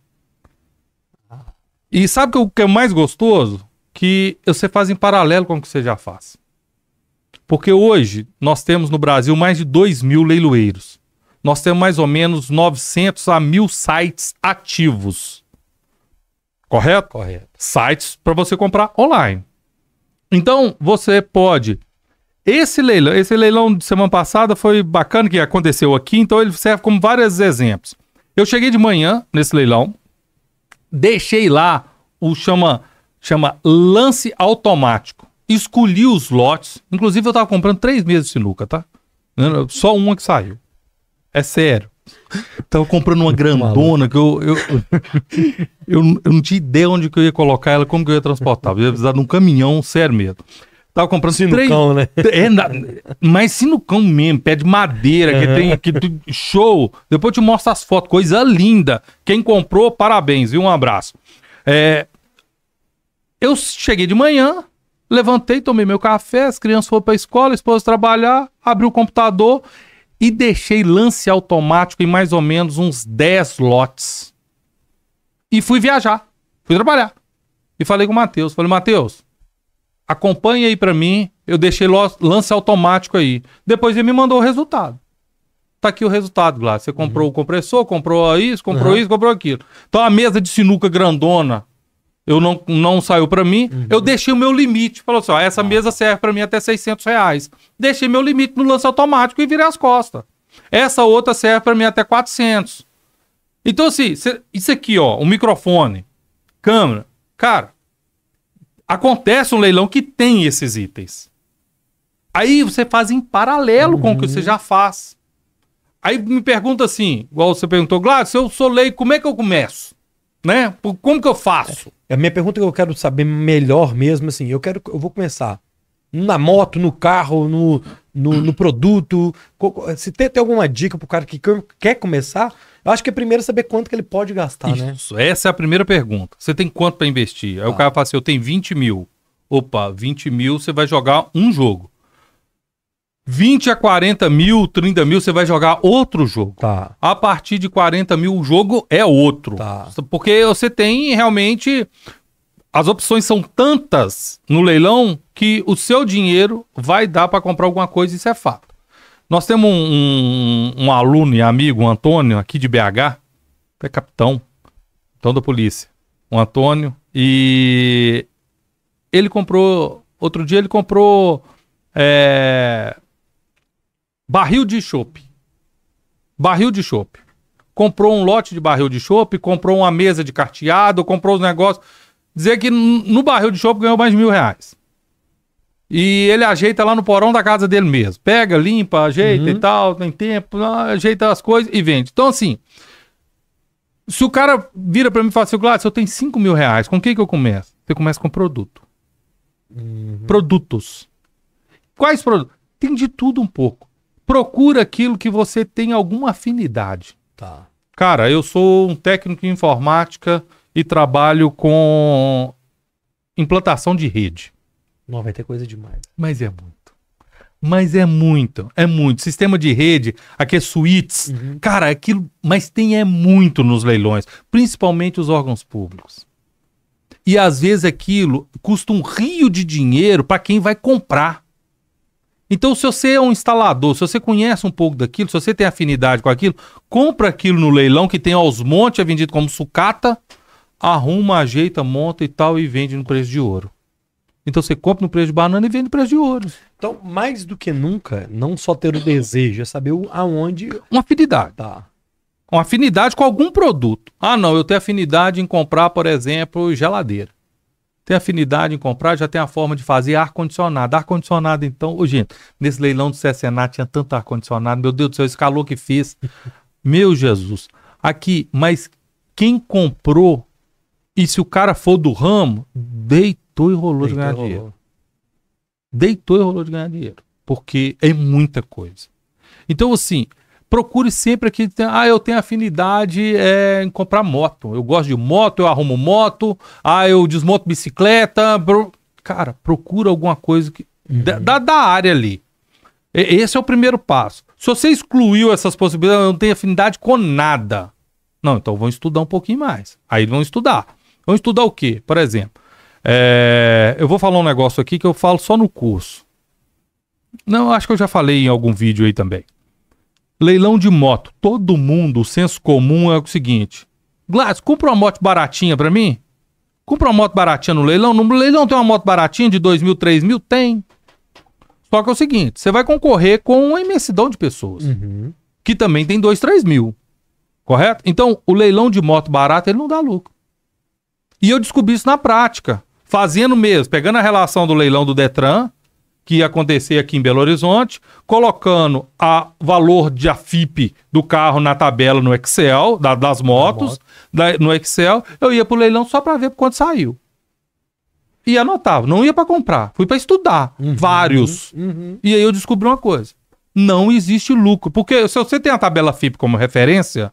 E sabe o que é, é mais gostoso? Que você faz em paralelo com o que você já faz. Porque hoje nós temos no Brasil mais de 2 mil leiloeiros nós temos mais ou menos 900 a 1.000 sites ativos. Correto? Correto. Sites para você comprar online. Então, você pode. Esse leilão, esse leilão de semana passada foi bacana que aconteceu aqui, então ele serve como vários exemplos. Eu cheguei de manhã nesse leilão, deixei lá o chama chama lance automático. Escolhi os lotes, inclusive eu estava comprando três meses de sinuca, tá? Só uma que saiu. É sério. Tava comprando uma grandona que eu eu, eu eu não tinha ideia onde que eu ia colocar ela, como que eu ia transportar. Eu ia precisar de um caminhão, sério mesmo. Tava comprando sinucão, três... né? É, na... mas sinucão mesmo, pé de madeira, uhum. que tem que show. Depois eu te mostro as fotos, coisa linda. Quem comprou, parabéns, viu? Um abraço. É... eu cheguei de manhã, levantei, tomei meu café, as crianças foram pra escola, a esposa trabalhar, abri o computador e deixei lance automático em mais ou menos uns 10 lotes. E fui viajar, fui trabalhar. E falei com o Matheus, falei, Matheus, acompanha aí para mim, eu deixei lance automático aí. Depois ele me mandou o resultado. Tá aqui o resultado, Glácio. Você comprou uhum. o compressor, comprou isso, comprou uhum. isso, comprou aquilo. Então a mesa de sinuca grandona eu não, não saiu para mim, uhum. eu deixei o meu limite. Falou assim, ó, essa ah. mesa serve para mim até 600 reais. Deixei meu limite no lance automático e virei as costas. Essa outra serve para mim até 400. Então, assim, cê, isso aqui, ó, um microfone, câmera. Cara, acontece um leilão que tem esses itens. Aí você faz em paralelo uhum. com o que você uhum. já faz. Aí me pergunta assim, igual você perguntou, Gladys, eu sou leigo, como é que eu começo? Né? Como que eu faço? A minha pergunta é que eu quero saber melhor mesmo, assim, eu quero, eu vou começar na moto, no carro, no, no, no produto. Se tem, tem alguma dica pro cara que quer começar, eu acho que é primeiro saber quanto que ele pode gastar, né? Isso, né? Essa é a primeira pergunta. Você tem quanto para investir? Aí ah. o tá. cara fala assim: eu tenho 20 mil. Opa, 20 mil você vai jogar um jogo. 20 a 40 mil, 30 mil, você vai jogar outro jogo. Tá. A partir de 40 mil, o jogo é outro. Tá. Porque você tem realmente. As opções são tantas no leilão que o seu dinheiro vai dar para comprar alguma coisa, isso é fato. Nós temos um, um, um aluno e amigo, um Antônio, aqui de BH, é capitão, então da polícia, o Antônio, e ele comprou, outro dia ele comprou é, barril de chope. Barril de chope. Comprou um lote de barril de chope, comprou uma mesa de carteado, comprou os negócios. Dizer que no barril de chope ganhou mais de mil reais. E ele ajeita lá no porão da casa dele mesmo. Pega, limpa, ajeita uhum. e tal, tem tempo, ah, ajeita as coisas e vende. Então, assim, se o cara vira para mim e fala assim, Gladys, eu tenho 5 mil reais, com o que, que eu começo? Você começa com produto. Uhum. Produtos. Quais produtos? Tem de tudo um pouco procura aquilo que você tem alguma afinidade. Tá. Cara, eu sou um técnico em informática e trabalho com implantação de rede. Não, vai ter coisa demais. Mas é muito. Mas é muito, é muito. Sistema de rede, aqui é suítes. Uhum. Cara, aquilo. Mas tem é muito nos leilões, principalmente os órgãos públicos. E às vezes aquilo custa um rio de dinheiro para quem vai comprar. Então, se você é um instalador, se você conhece um pouco daquilo, se você tem afinidade com aquilo, compra aquilo no leilão que tem aos montes, é vendido como sucata, arruma, ajeita, monta e tal e vende no preço de ouro. Então você compra no preço de banana e vende no preço de ouro. Então, mais do que nunca, não só ter o desejo, é saber aonde. Uma afinidade. Tá. Uma afinidade com algum produto. Ah, não, eu tenho afinidade em comprar, por exemplo, geladeira tem afinidade em comprar, já tem a forma de fazer ar-condicionado. Ar-condicionado, então, ô, gente, nesse leilão do CSNA tinha tanto ar-condicionado, meu Deus do céu, esse calor que fez. meu Jesus. Aqui, mas quem comprou, e se o cara for do ramo, deitou e rolou deitou de ganhar rolou. dinheiro. Deitou e rolou de ganhar dinheiro. Porque é muita coisa. Então, assim, procure sempre aqui. Ah, eu tenho afinidade é, em comprar moto. Eu gosto de moto, eu arrumo moto. Ah, eu desmonto bicicleta. Bro... Cara, procura alguma coisa que, uhum. da, da área ali. E, esse é o primeiro passo. Se você excluiu essas possibilidades, eu não tenho afinidade com nada. Não, então vão estudar um pouquinho mais. Aí vão estudar. Vão estudar o quê? Por exemplo, é... eu vou falar um negócio aqui que eu falo só no curso. Não, acho que eu já falei em algum vídeo aí também. Leilão de moto. Todo mundo, o senso comum é o seguinte: Gladys, compra uma moto baratinha para mim? Compra uma moto baratinha no leilão? No leilão tem uma moto baratinha de 2 mil, 3 mil? Tem. Só que é o seguinte: você vai concorrer com uma imensidão de pessoas. Uhum. Que também tem 2, 3 mil. Correto? Então, o leilão de moto barata, ele não dá lucro. E eu descobri isso na prática. Fazendo mesmo, pegando a relação do leilão do Detran que ia acontecer aqui em Belo Horizonte, colocando a valor de AFIP do carro na tabela no Excel, da, das motos, da moto. da, no Excel, eu ia pro leilão só para ver quanto saiu. E anotava, não ia para comprar, fui para estudar, uhum, vários. Uhum. E aí eu descobri uma coisa, não existe lucro, porque se você tem a tabela FIP como referência,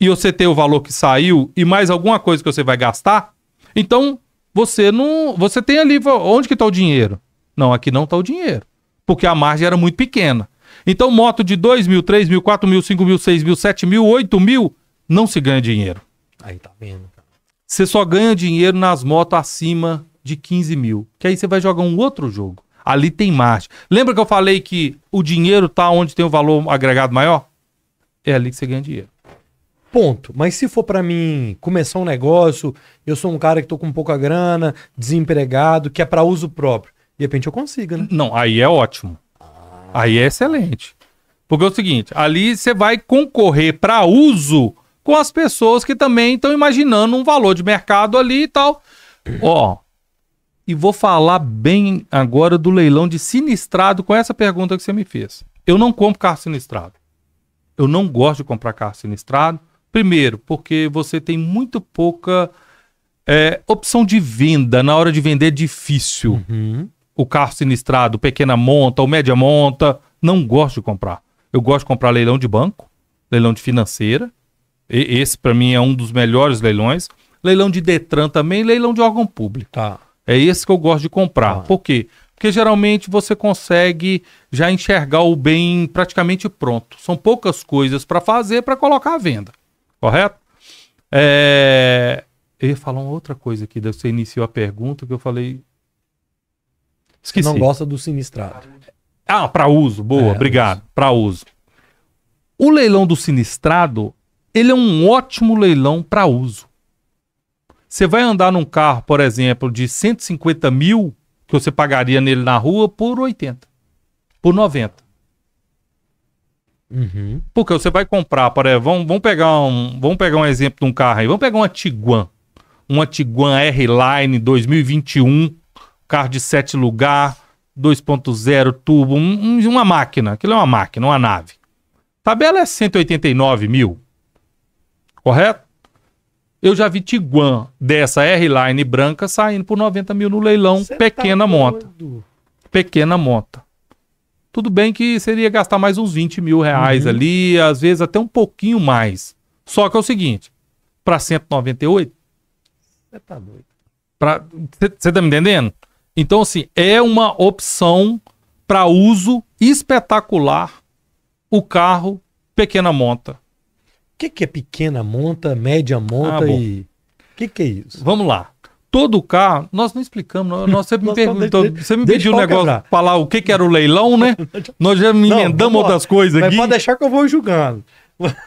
e você tem o valor que saiu e mais alguma coisa que você vai gastar, então você não, você tem ali onde que tá o dinheiro? Não, aqui não está o dinheiro. Porque a margem era muito pequena. Então, moto de 2 mil, 3 mil, 4 mil, 5 mil, 6 mil, 7 mil, 8 mil, não se ganha dinheiro. Aí tá vendo, cara. Você só ganha dinheiro nas motos acima de 15 mil. Que aí você vai jogar um outro jogo. Ali tem margem. Lembra que eu falei que o dinheiro tá onde tem o valor agregado maior? É ali que você ganha dinheiro. Ponto. Mas se for para mim começar um negócio, eu sou um cara que tô com pouca grana, desempregado, que é para uso próprio. De repente eu consiga, né? Não, aí é ótimo. Aí é excelente. Porque é o seguinte, ali você vai concorrer para uso com as pessoas que também estão imaginando um valor de mercado ali e tal. Ó, e vou falar bem agora do leilão de sinistrado com essa pergunta que você me fez. Eu não compro carro sinistrado. Eu não gosto de comprar carro sinistrado. Primeiro, porque você tem muito pouca é, opção de venda. Na hora de vender é difícil. Uhum o carro sinistrado, pequena monta ou média monta. Não gosto de comprar. Eu gosto de comprar leilão de banco, leilão de financeira. E, esse, para mim, é um dos melhores leilões. Leilão de Detran também, leilão de órgão público. Tá. É esse que eu gosto de comprar. Ah. Por quê? Porque geralmente você consegue já enxergar o bem praticamente pronto. São poucas coisas para fazer para colocar à venda. Correto? É... Eu ia falar uma outra coisa aqui. Você iniciou a pergunta que eu falei Esqueci. Não gosta do sinistrado. Ah, para uso, boa, é, obrigado. Para uso. O leilão do sinistrado, ele é um ótimo leilão para uso. Você vai andar num carro, por exemplo, de 150 mil, que você pagaria nele na rua, por 80, por 90. Uhum. Porque você vai comprar, por exemplo, vamos, vamos, pegar um, vamos pegar um exemplo de um carro aí. Vamos pegar uma Tiguan. Uma Tiguan R-Line 2021 carro de sete lugar, 2.0 turbo, um, uma máquina. Aquilo é uma máquina, uma nave. Tabela é 189 mil, correto? Eu já vi Tiguan dessa R-Line branca saindo por 90 mil no leilão, Cê tá pequena tá monta. Pequena monta. Tudo bem que seria gastar mais uns 20 mil reais uhum. ali, às vezes até um pouquinho mais. Só que é o seguinte, para 198... Você tá doido. Você tá me entendendo? Então, assim, é uma opção para uso espetacular o carro pequena monta. O que, que, é pequena monta, média monta ah, e. O que, que é isso? Vamos lá todo o carro, nós não explicamos, nós sempre me perguntou, você me pediu um negócio quebrar. falar o que, que era o leilão, né? nós já me emendamos outras coisas aqui. Mas pode deixar que eu vou julgando.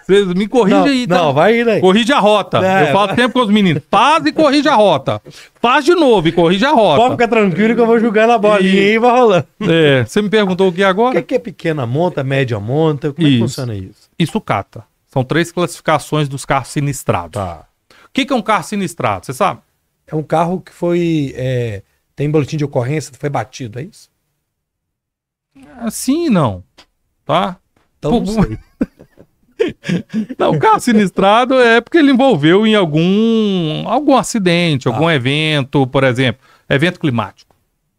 Você me corrige não, aí, tá? Não, vai indo aí. Corrige a rota. É, eu falo vai... tempo com os meninos. Faz e corrige a rota. Faz de novo e corrige a rota. Pode ficar tranquilo que eu vou jogar na bola e, aí vai rolando. É, você me perguntou o que agora? O que é, que é pequena monta, média monta? Como isso. é que funciona isso? E sucata. São três classificações dos carros sinistrados. Tá. O que, que é um carro sinistrado? Você sabe? É um carro que foi. É, tem boletim de ocorrência, foi batido, é isso? Ah, sim e não. Tá? Então Por... não sei. Não, o carro sinistrado é porque ele envolveu em algum, algum acidente, algum ah. evento, por exemplo, evento climático.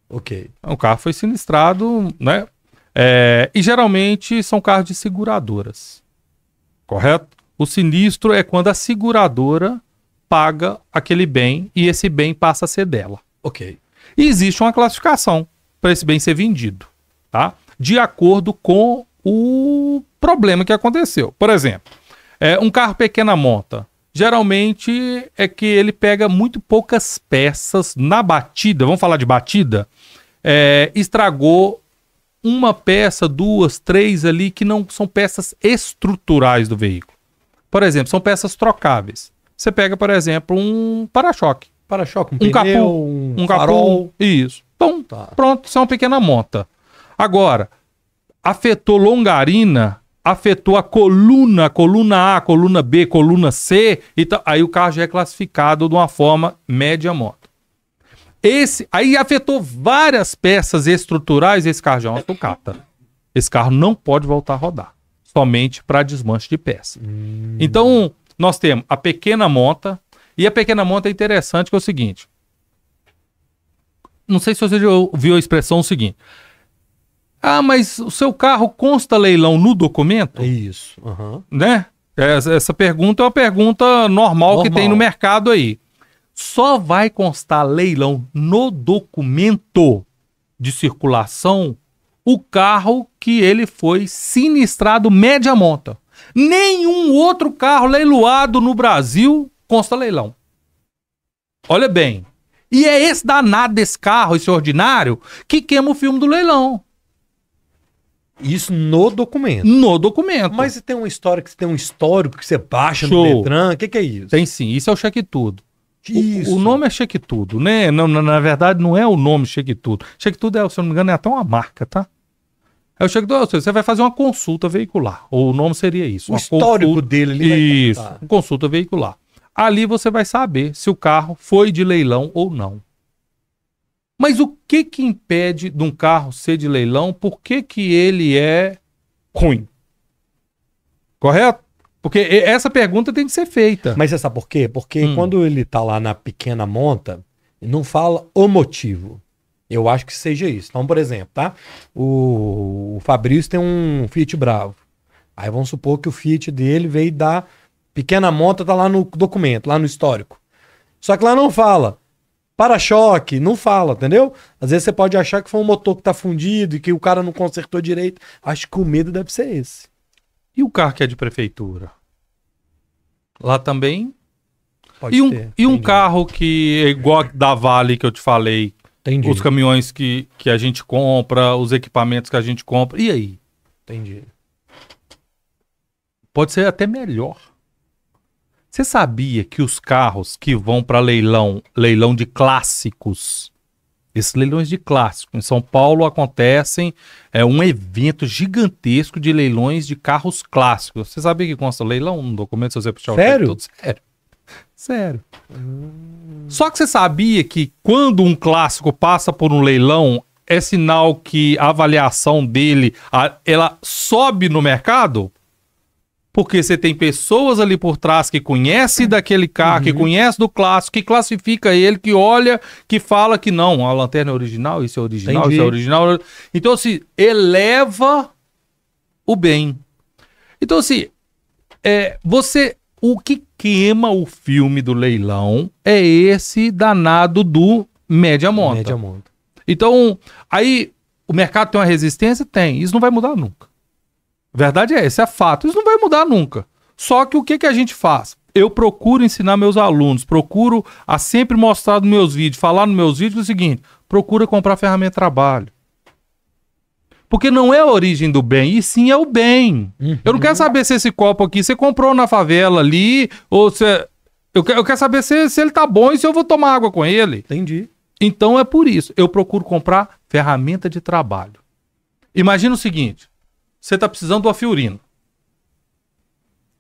Ok. Então, o carro foi sinistrado, né? É, e geralmente são carros de seguradoras, correto? O sinistro é quando a seguradora paga aquele bem e esse bem passa a ser dela. Ok. E existe uma classificação para esse bem ser vendido, tá? De acordo com o problema que aconteceu. Por exemplo, é, um carro pequena monta. Geralmente é que ele pega muito poucas peças na batida. Vamos falar de batida? É, estragou uma peça, duas, três ali que não são peças estruturais do veículo. Por exemplo, são peças trocáveis. Você pega, por exemplo, um para-choque. Para-choque, um, um pneu, capu, um, um farol. Capu, isso. Então, tá. pronto, isso é uma pequena monta. Agora, afetou longarina, afetou a coluna, coluna A, coluna B, coluna C, e aí o carro já é classificado de uma forma média moto. Esse, aí afetou várias peças estruturais, esse carro já é uma sucata. Esse carro não pode voltar a rodar, somente para desmanche de peça. Hum. Então, nós temos a pequena monta, e a pequena monta é interessante que é o seguinte, não sei se você já ouviu a expressão o seguinte, ah, mas o seu carro consta leilão no documento? É isso. Uhum. Né? Essa, é, essa, pergunta é uma pergunta normal, normal que tem no mercado aí. Só vai constar leilão no documento de circulação o carro que ele foi sinistrado média monta. Nenhum outro carro leiloado no Brasil consta leilão. Olha bem. E é esse danado desse carro, esse ordinário, que queima o filme do leilão. Isso no documento. No documento. Mas você tem uma história que você tem um histórico que você baixa Show. no Detran, o que, que, é isso? Tem sim, isso é o cheque tudo. Isso. O, o nome é cheque tudo, né? Não, na, na, verdade, não é o nome cheque tudo. Cheque tudo é, se eu não me engano, é até uma marca, tá? É o cheque tudo, você vai fazer uma consulta veicular. Ou o nome seria isso. O histórico consulta, dele. Isso, consulta veicular. Ali você vai saber se o carro foi de leilão ou não. Mas o que que impede de um carro ser de leilão? Por que que ele é ruim? Correto? Porque essa pergunta tem que ser feita. Mas você sabe por quê? Porque hum. quando ele está lá na pequena monta, não fala o motivo. Eu acho que seja isso. Então, por exemplo, tá? O, o Fabrício tem um Fiat Bravo. Aí vamos supor que o Fiat dele veio da pequena monta, tá lá no documento, lá no histórico. Só que lá não fala para-choque, não fala, entendeu? Às vezes você pode achar que foi um motor que tá fundido e que o cara não consertou direito. Acho que o medo deve ser esse. E o carro que é de prefeitura? Lá também. Pode e um, ter, e um carro que é igual da Vale que eu te falei. Entendi. Os caminhões que, que a gente compra, os equipamentos que a gente compra. E aí? Entendi. Pode ser até melhor. Você sabia que os carros que vão para leilão, leilão de clássicos, esses leilões de clássicos em São Paulo acontecem é um evento gigantesco de leilões de carros clássicos. Você sabia que consta leilão um documento se você puxar sério? o sério? Sério. Hum... Só que você sabia que quando um clássico passa por um leilão, é sinal que a avaliação dele, a, ela sobe no mercado? porque você tem pessoas ali por trás que conhece daquele carro, uhum. que conhece do clássico, que classifica ele, que olha, que fala que não, a lanterna é original, isso é original, Entendi. isso é original. Então, assim, eleva o bem. Então, assim, é, você. O que queima o filme do leilão é esse danado do média monta. Média monta. Então, aí o mercado tem uma resistência? Tem. Isso não vai mudar nunca. Verdade é esse é fato. Isso não vai mudar nunca. Só que o que, que a gente faz? Eu procuro ensinar meus alunos, procuro a sempre mostrar nos meus vídeos, falar nos meus vídeos o seguinte: procura comprar ferramenta de trabalho. Porque não é a origem do bem, e sim é o bem. Uhum. Eu não quero uhum. saber se esse copo aqui você comprou na favela ali, ou se. É, eu, eu quero saber se, se ele tá bom e se eu vou tomar água com ele. Entendi. Então é por isso. Eu procuro comprar ferramenta de trabalho. Imagina o seguinte: você está precisando de uma Fiorino.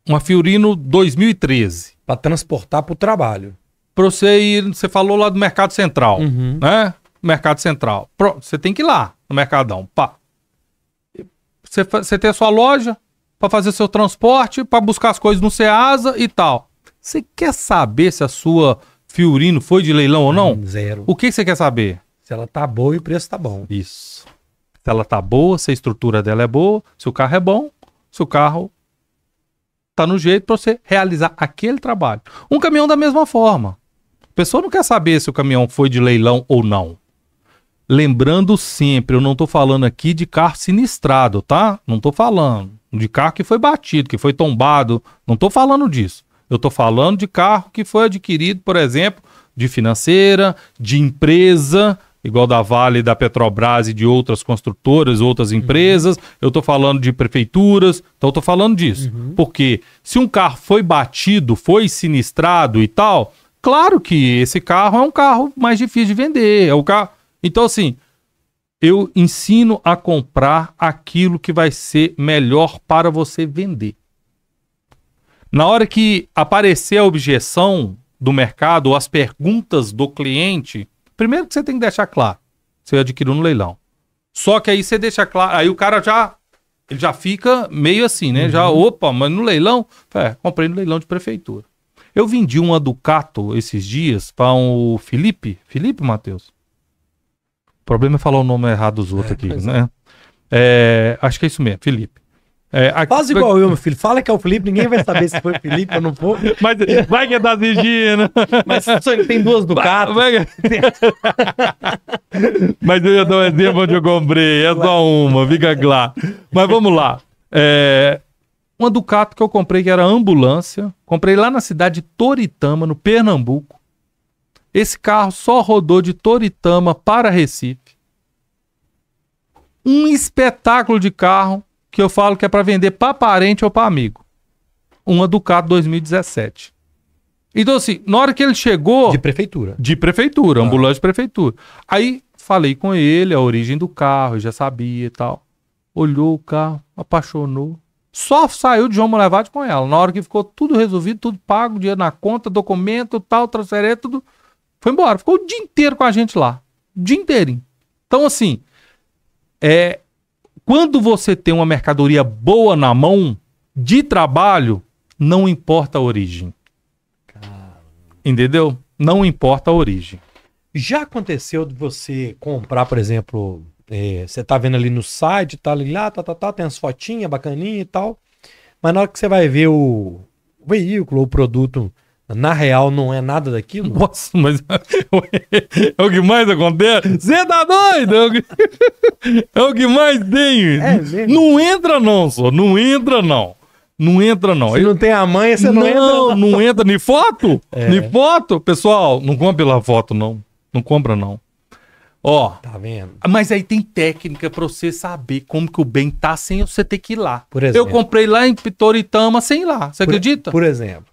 Uma Fiorino 2013. Para transportar para o trabalho. Para você ir, você falou lá do Mercado Central, uhum. né? Mercado Central. você tem que ir lá no Mercadão. Pá. Você, você tem a sua loja para fazer seu transporte, para buscar as coisas no Ceasa e tal. Você quer saber se a sua Fiorino foi de leilão ou não? zero. O que você quer saber? Se ela tá boa e o preço tá bom. Isso se ela tá boa, se a estrutura dela é boa, se o carro é bom, se o carro tá no jeito para você realizar aquele trabalho. Um caminhão da mesma forma. A pessoa não quer saber se o caminhão foi de leilão ou não. Lembrando sempre, eu não tô falando aqui de carro sinistrado, tá? Não tô falando de carro que foi batido, que foi tombado, não tô falando disso. Eu tô falando de carro que foi adquirido, por exemplo, de financeira, de empresa, igual da Vale, da Petrobras e de outras construtoras, outras uhum. empresas. Uhum. Eu estou falando de prefeituras, então estou falando disso. Uhum. Porque se um carro foi batido, foi sinistrado e tal, claro que esse carro é um carro mais difícil de vender. É o carro... Então, assim, eu ensino a comprar aquilo que vai ser melhor para você vender. Na hora que aparecer a objeção do mercado, ou as perguntas do cliente, Primeiro que você tem que deixar claro. Você adquiriu no leilão. Só que aí você deixa claro. Aí o cara já. Ele já fica meio assim, né? Uhum. Já, opa, mas no leilão. É, comprei no leilão de prefeitura. Eu vendi uma Ducato esses dias para o um Felipe. Felipe, Matheus? O problema é falar o nome errado dos outros é, aqui, né? É. É, acho que é isso mesmo, Felipe. É, a... Faz igual eu, meu filho. Fala que é o Felipe, ninguém vai saber se foi o Felipe ou não foi. Mas vai que é da Virgínia. Mas só ele tem duas Ducato. Mas eu ia dar um exemplo onde eu comprei. É só uma, fica claro. Mas vamos lá. É, uma Ducato que eu comprei, que era ambulância. Comprei lá na cidade de Toritama, no Pernambuco. Esse carro só rodou de Toritama para Recife. Um espetáculo de carro que eu falo que é para vender para parente ou para amigo. Uma Ducato 2017. Então, assim, na hora que ele chegou. De prefeitura. De prefeitura, ah. de prefeitura. Aí falei com ele a origem do carro, já sabia e tal. Olhou o carro, apaixonou. Só saiu de João Molevade com ela. Na hora que ficou tudo resolvido, tudo pago, dinheiro na conta, documento, tal, transferência, tudo. Foi embora. Ficou o dia inteiro com a gente lá. O dia inteirinho. Então, assim, é, quando você tem uma mercadoria boa na mão, de trabalho, não importa a origem. Entendeu? Não importa a origem. Já aconteceu de você comprar, por exemplo, é, você tá vendo ali no site, tá ali lá, tá, tá, tá, tem as fotinhas bacaninhas e tal, mas na hora que você vai ver o, o veículo ou o produto na real, não é nada daquilo? Nossa, mas é o que mais acontece? Você tá doido? É o que, é o que mais tem. É não entra não, só. Não entra não. Não entra, não. Se não tem a mãe, você não, não entra. Não, não entra. Nem foto? É. Nem foto? Pessoal, não compre lá foto, não. Não compra, não. Ó. Tá vendo? Mas aí tem técnica pra você saber como que o bem tá sem você ter que ir lá. Por exemplo. Eu comprei lá em Pitoritama sem ir lá. Você por, acredita? Por exemplo.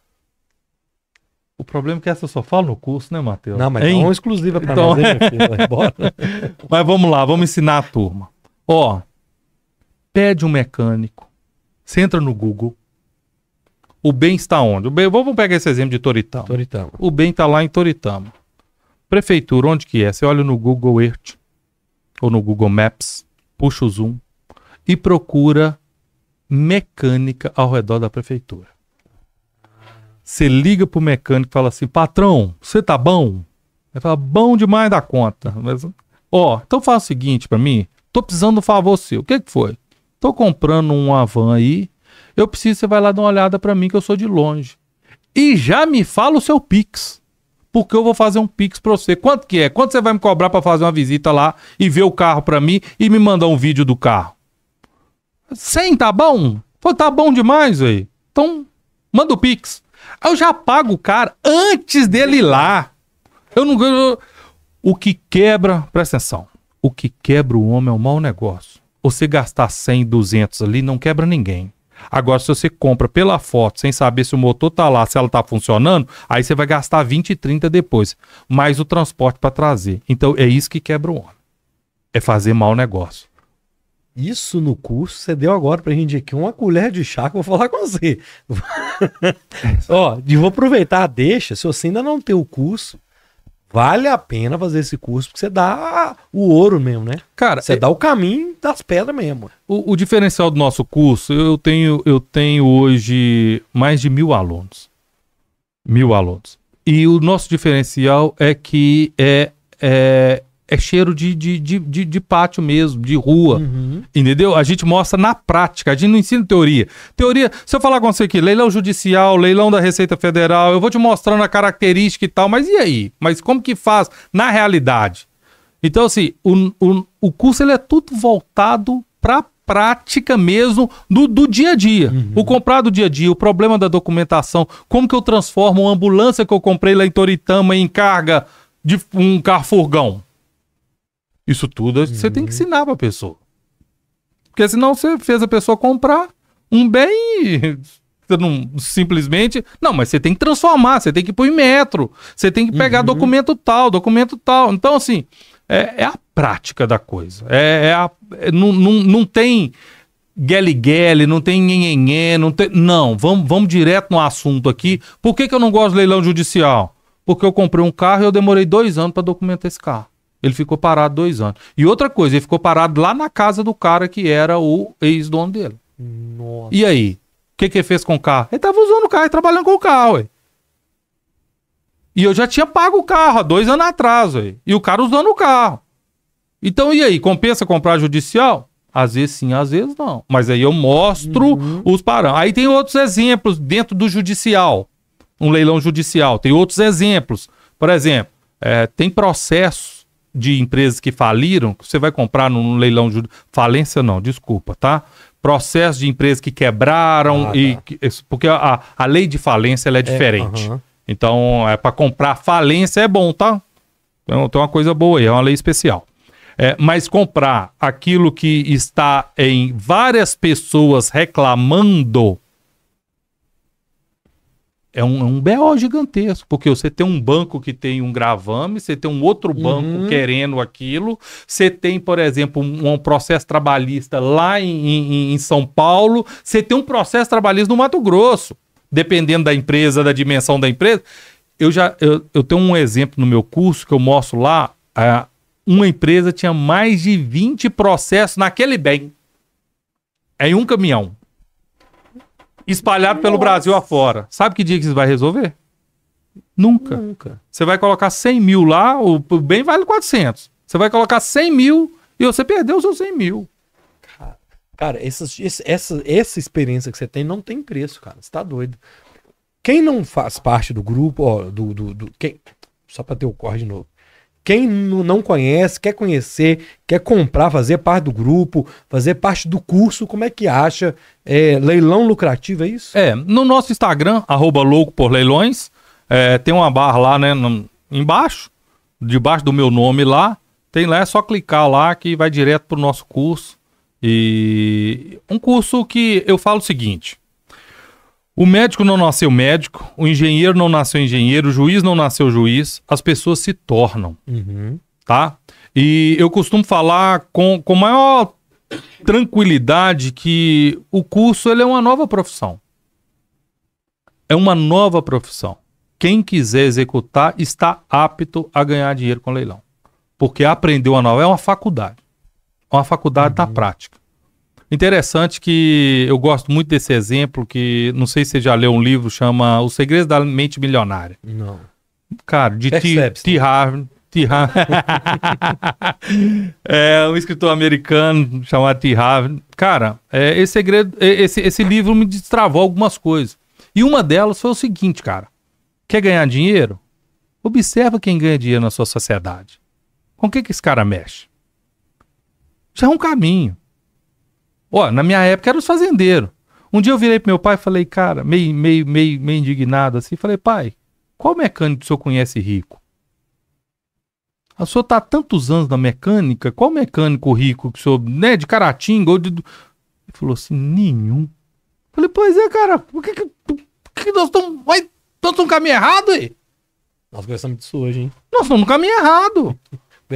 O problema é que essa eu só falo no curso, né, Matheus? Não, mas é uma exclusiva para então... nós, hein, é. filho? mas vamos lá, vamos ensinar a turma. Ó, pede um mecânico, você entra no Google, o bem está onde? O bem, vamos pegar esse exemplo de Toritama. Toritama. O bem está lá em Toritama. Prefeitura, onde que é? Você olha no Google Earth ou no Google Maps, puxa o zoom e procura mecânica ao redor da prefeitura. Você liga pro mecânico e fala assim: patrão, você tá bom? Ele fala: bom demais da conta. Mas, ó, então faz o seguinte para mim: tô precisando do favor seu. O que, que foi? Tô comprando um van aí. Eu preciso, você vai lá dar uma olhada para mim que eu sou de longe. E já me fala o seu Pix. Porque eu vou fazer um Pix pra você. Quanto que é? Quanto você vai me cobrar para fazer uma visita lá e ver o carro para mim e me mandar um vídeo do carro? 100, tá bom? Foi tá bom demais, aí. Então, manda o Pix. Aí ah, eu já pago o cara antes dele ir lá. Eu não O que quebra, presta atenção, o que quebra o homem é um mau negócio. Você gastar 100, 200 ali não quebra ninguém. Agora, se você compra pela foto, sem saber se o motor tá lá, se ela tá funcionando, aí você vai gastar 20, 30 depois, mais o transporte para trazer. Então, é isso que quebra o homem. É fazer mau negócio. Isso no curso você deu agora pra gente aqui uma colher de chá que eu vou falar com você. Ó, e vou aproveitar, deixa, se você ainda não tem o curso, vale a pena fazer esse curso, porque você dá o ouro mesmo, né? Cara, você é... dá o caminho das pedras mesmo. O, o, diferencial do nosso curso, eu tenho, eu tenho hoje mais de mil alunos. Mil alunos. E o nosso diferencial é que é, é é cheiro de, de, de, de, de pátio mesmo, de rua. Uhum. Entendeu? A gente mostra na prática, a gente não ensina teoria. Teoria, se eu falar com você aqui, leilão judicial, leilão da Receita Federal, eu vou te mostrando a característica e tal, mas e aí? Mas como que faz na realidade? Então, assim, o, o, o curso ele é tudo voltado para prática mesmo do, do dia a dia. Uhum. O comprar do dia a dia, o problema da documentação, como que eu transformo uma ambulância que eu comprei lá em Toritama em carga de um carro furgão? Isso tudo é você tem que uhum. ensinar para a pessoa. Porque senão você fez a pessoa comprar um bem e você não simplesmente. Não, mas você tem que transformar, você tem que pôr em metro, você tem que pegar uhum. documento tal, documento tal. Então, assim, é, é a prática da coisa. É, é a, é, não, não, não tem guele-guele, não tem nhenhenhê, não tem. Não, vamos, vamos direto no assunto aqui. Por que, que eu não gosto de leilão judicial? Porque eu comprei um carro e eu demorei dois anos para documentar esse carro. Ele ficou parado dois anos. E outra coisa, ele ficou parado lá na casa do cara que era o ex-dono dele. Nossa. E aí? O que, que ele fez com o carro? Ele tava usando o carro e trabalhando com o carro, ué. E eu já tinha pago o carro há dois anos atrás, ué. E o cara usando o carro. Então, e aí? Compensa comprar judicial? Às vezes sim, às vezes não. Mas aí eu mostro uhum. os parâmetros. Aí tem outros exemplos dentro do judicial. Um leilão judicial. Tem outros exemplos. Por exemplo, é, tem processos de empresas que faliram, você vai comprar num leilão de falência não, desculpa, tá? Processo de empresas que quebraram ah, e tá. porque a, a lei de falência é, é diferente. uh -huh. Então, é para comprar falência é bom, tá? Então, tem uma coisa boa aí, é uma lei especial. É, mas comprar aquilo que está em várias pessoas reclamando é um, é um BO gigantesco, porque você tem um banco que tem um gravame, você tem um outro uhum. banco uhum. querendo aquilo, você tem, por exemplo, um, um processo trabalhista lá em, em, em São Paulo, você tem um processo trabalhista no Mato Grosso, dependendo da empresa, da dimensão da empresa. Eu já eu, eu tenho um exemplo no meu curso que eu mostro lá, uma empresa tinha mais de 20 processos naquele bem, é em um caminhão espalhado Nossa. pelo Brasil afora. Sabe que dia que isso vai resolver? Nunca. Nunca. Você vai colocar 100 mil lá, o bem vale 400. Você vai colocar 100 mil e você perdeu os seus 100 mil. Cara, cara essa, essa experiência que você tem não tem preço, cara. Você tá doido. Quem não faz parte do grupo, ó, do, do, do quem, só para ter o corre de novo. Quem não conhece, quer conhecer, quer comprar, fazer parte do grupo, fazer parte do curso, como é que acha? É, leilão lucrativo, é isso? É, no nosso Instagram, arroba louco por leilões, é, tem uma barra lá, né, no, embaixo, debaixo do meu nome lá, tem lá, é só clicar lá que vai direto para o nosso curso. E um curso que eu falo o seguinte, o médico não nasceu médico, o engenheiro não nasceu engenheiro, o juiz não nasceu juiz, as pessoas se tornam, uhum. tá? E eu costumo falar com, com maior tranquilidade que o curso ele é uma nova profissão. É uma nova profissão. Quem quiser executar está apto a ganhar dinheiro com leilão. Porque aprendeu a nova. É uma faculdade. Uma faculdade uhum. da prática. Interessante que eu gosto muito desse exemplo, que não sei se você já leu um livro, chama O Segredo da Mente Milionária. Não. Cara, de T. Né? T. Harvey. T. Harvey. é um escritor americano chamado T. Harvey. Cara, é, esse segredo, é, esse, esse livro me destravou algumas coisas. E uma delas foi o seguinte, cara. Quer ganhar dinheiro? Observa quem ganha dinheiro na sua sociedade. Com o que, que esse cara mexe? Já é um caminho. Ó, na minha época eram os fazendeiros. Um dia eu virei pro meu pai e falei, cara, meio, meio, meio, meio indignado assim, falei, pai, qual mecânico que o senhor conhece rico? Ah, o senhor tá há tantos anos na mecânica, qual mecânico rico que o senhor, né, de Caratinga ou de... Ele falou assim, nenhum. Falei, pois é, cara, por que que, por que, nós estamos... Nós estamos no caminho errado aí? Nós disso hoje, hein? Nós estamos no caminho errado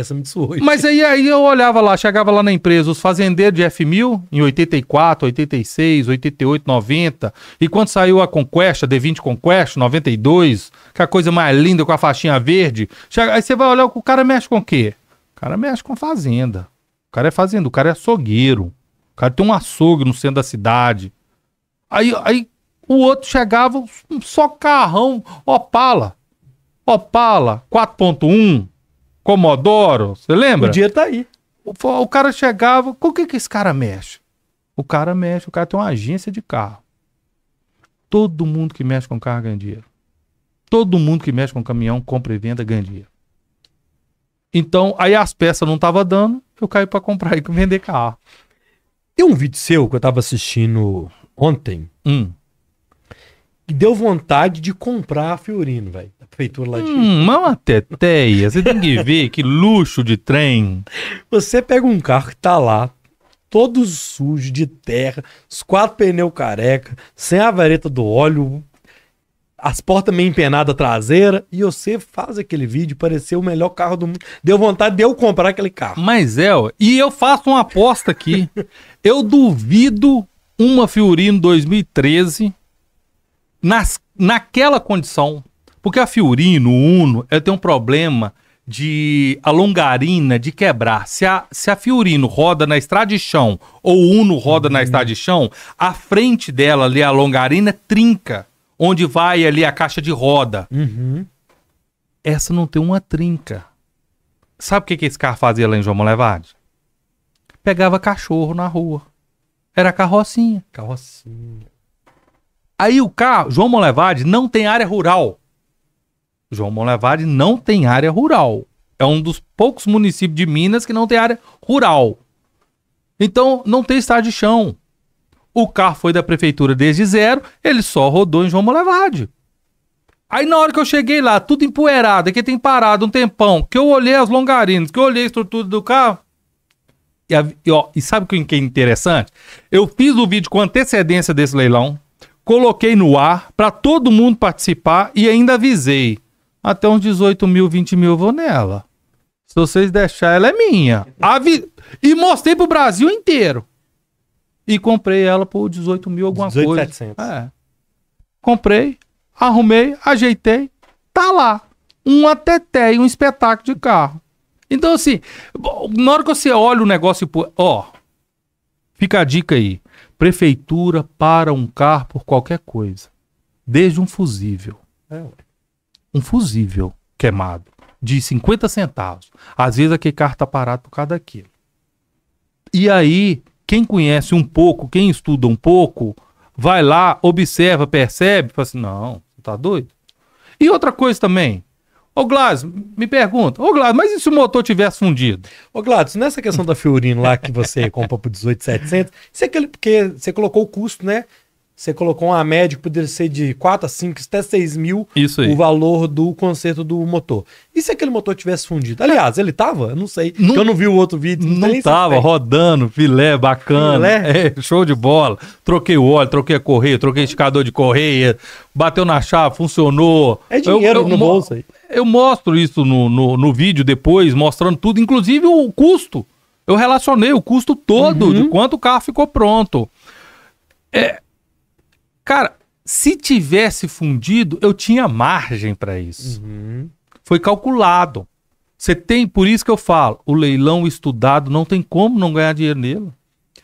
disso hoje. Mas aí, aí eu olhava lá, chegava lá na empresa, os fazendeiros de F1000 em 84, 86, 88, 90. E quando saiu a Conquesta, D20 Conquest, 92, que é a coisa mais linda com a faixinha verde. Chega, aí você vai olhar, o cara mexe com o quê? O cara mexe com fazenda. O cara é fazenda, o cara é açougueiro. O cara tem um açougue no centro da cidade. Aí, aí o outro chegava só carrão, Opala. Opala 4.1 Comodoro, você lembra? O dinheiro tá aí. O, o cara chegava, com o que, que esse cara mexe? O cara mexe, o cara tem uma agência de carro. Todo mundo que mexe com carro ganha dinheiro. Todo mundo que mexe com caminhão, compra e venda, ganha dinheiro. Então, aí as peças não estavam dando, eu caí para comprar e vender carro. Tem um vídeo seu que eu tava assistindo ontem, hum que deu vontade de comprar a Fiorino, velho. A prefeitura lá de Hum, mama é teteia. Você tem que ver que luxo de trem. Você pega um carro que tá lá, todo sujo, de terra, os quatro pneus careca, sem a vareta do óleo, as portas meio empenadas traseira, e você faz aquele vídeo parecer o melhor carro do mundo. Deu vontade de eu comprar aquele carro. Mas é, ó, e eu faço uma aposta aqui. eu duvido uma Fiorino 2013 nas, naquela condição. Porque a Fiorino, o Uno, ela eh, tem um problema de a longarina de quebrar. Se a, se a Fiorino roda na estrada de chão ou o Uno roda uhum. na estrada de chão, a frente dela ali, a longarina, trinca. Onde vai ali a caixa de roda. Uhum. Essa não tem uma trinca. Sabe o que, que esse carro fazia lá em João Molevade? Pegava cachorro na rua. Era carrocinha. Carrocinha. Aí o carro, João Monlevade, não tem área rural. João Monlevade não tem área rural. É um dos poucos municípios de Minas que não tem área rural. Então, não tem estádio de chão. O carro foi da prefeitura desde zero, ele só rodou em João Molevade. Aí na hora que eu cheguei lá, tudo empoeirado, que tem parado um tempão, que eu olhei as longarinas, que eu olhei a estrutura do carro. E, a, e, ó, e sabe o que é interessante? Eu fiz o vídeo com antecedência desse leilão coloquei no ar para todo mundo participar e ainda avisei. Até uns 18 mil, 20 mil eu vou nela. Se vocês deixar, ela é minha. Avi... E mostrei pro Brasil inteiro. E comprei ela por 18 mil, alguma 18, coisa. 700. É. Comprei, arrumei, ajeitei, tá lá. Um ateté e um espetáculo de carro. Então, assim, na hora que você olha o negócio, ó, fica a dica aí prefeitura para um carro por qualquer coisa, desde um fusível. É, um fusível queimado de 50 centavos. Às vezes aquele carro está parado por causa daquilo. E aí, quem conhece um pouco, quem estuda um pouco, vai lá, observa, percebe, fala assim: não, está doido. E outra coisa também, Ô Gladys, me pergunta, ô Gladys, mas e se o motor tivesse fundido? Ô Gladys, nessa questão da Fiorino lá que você comprou por 18,700, se aquele, porque você colocou o custo, né? Você colocou uma média que poderia ser de 4 a 5, até 6 mil Isso aí. o valor do conserto do motor. E se aquele motor tivesse fundido? Aliás, ele tava? Eu não sei. Não, eu não vi o outro vídeo. Não, não é tava, rodando, filé, bacana. Filé? É, show de bola. Troquei o óleo, troquei a correia, troquei o esticador de correia, bateu na chave, funcionou. É dinheiro eu, eu, no bolso aí. Eu mostro isso no, no, no vídeo depois, mostrando tudo, inclusive o custo. Eu relacionei o custo todo uhum. de quanto o carro ficou pronto. É, cara, se tivesse fundido, eu tinha margem para isso. Uhum. Foi calculado. Você tem, por isso que eu falo, o leilão estudado não tem como não ganhar dinheiro nele.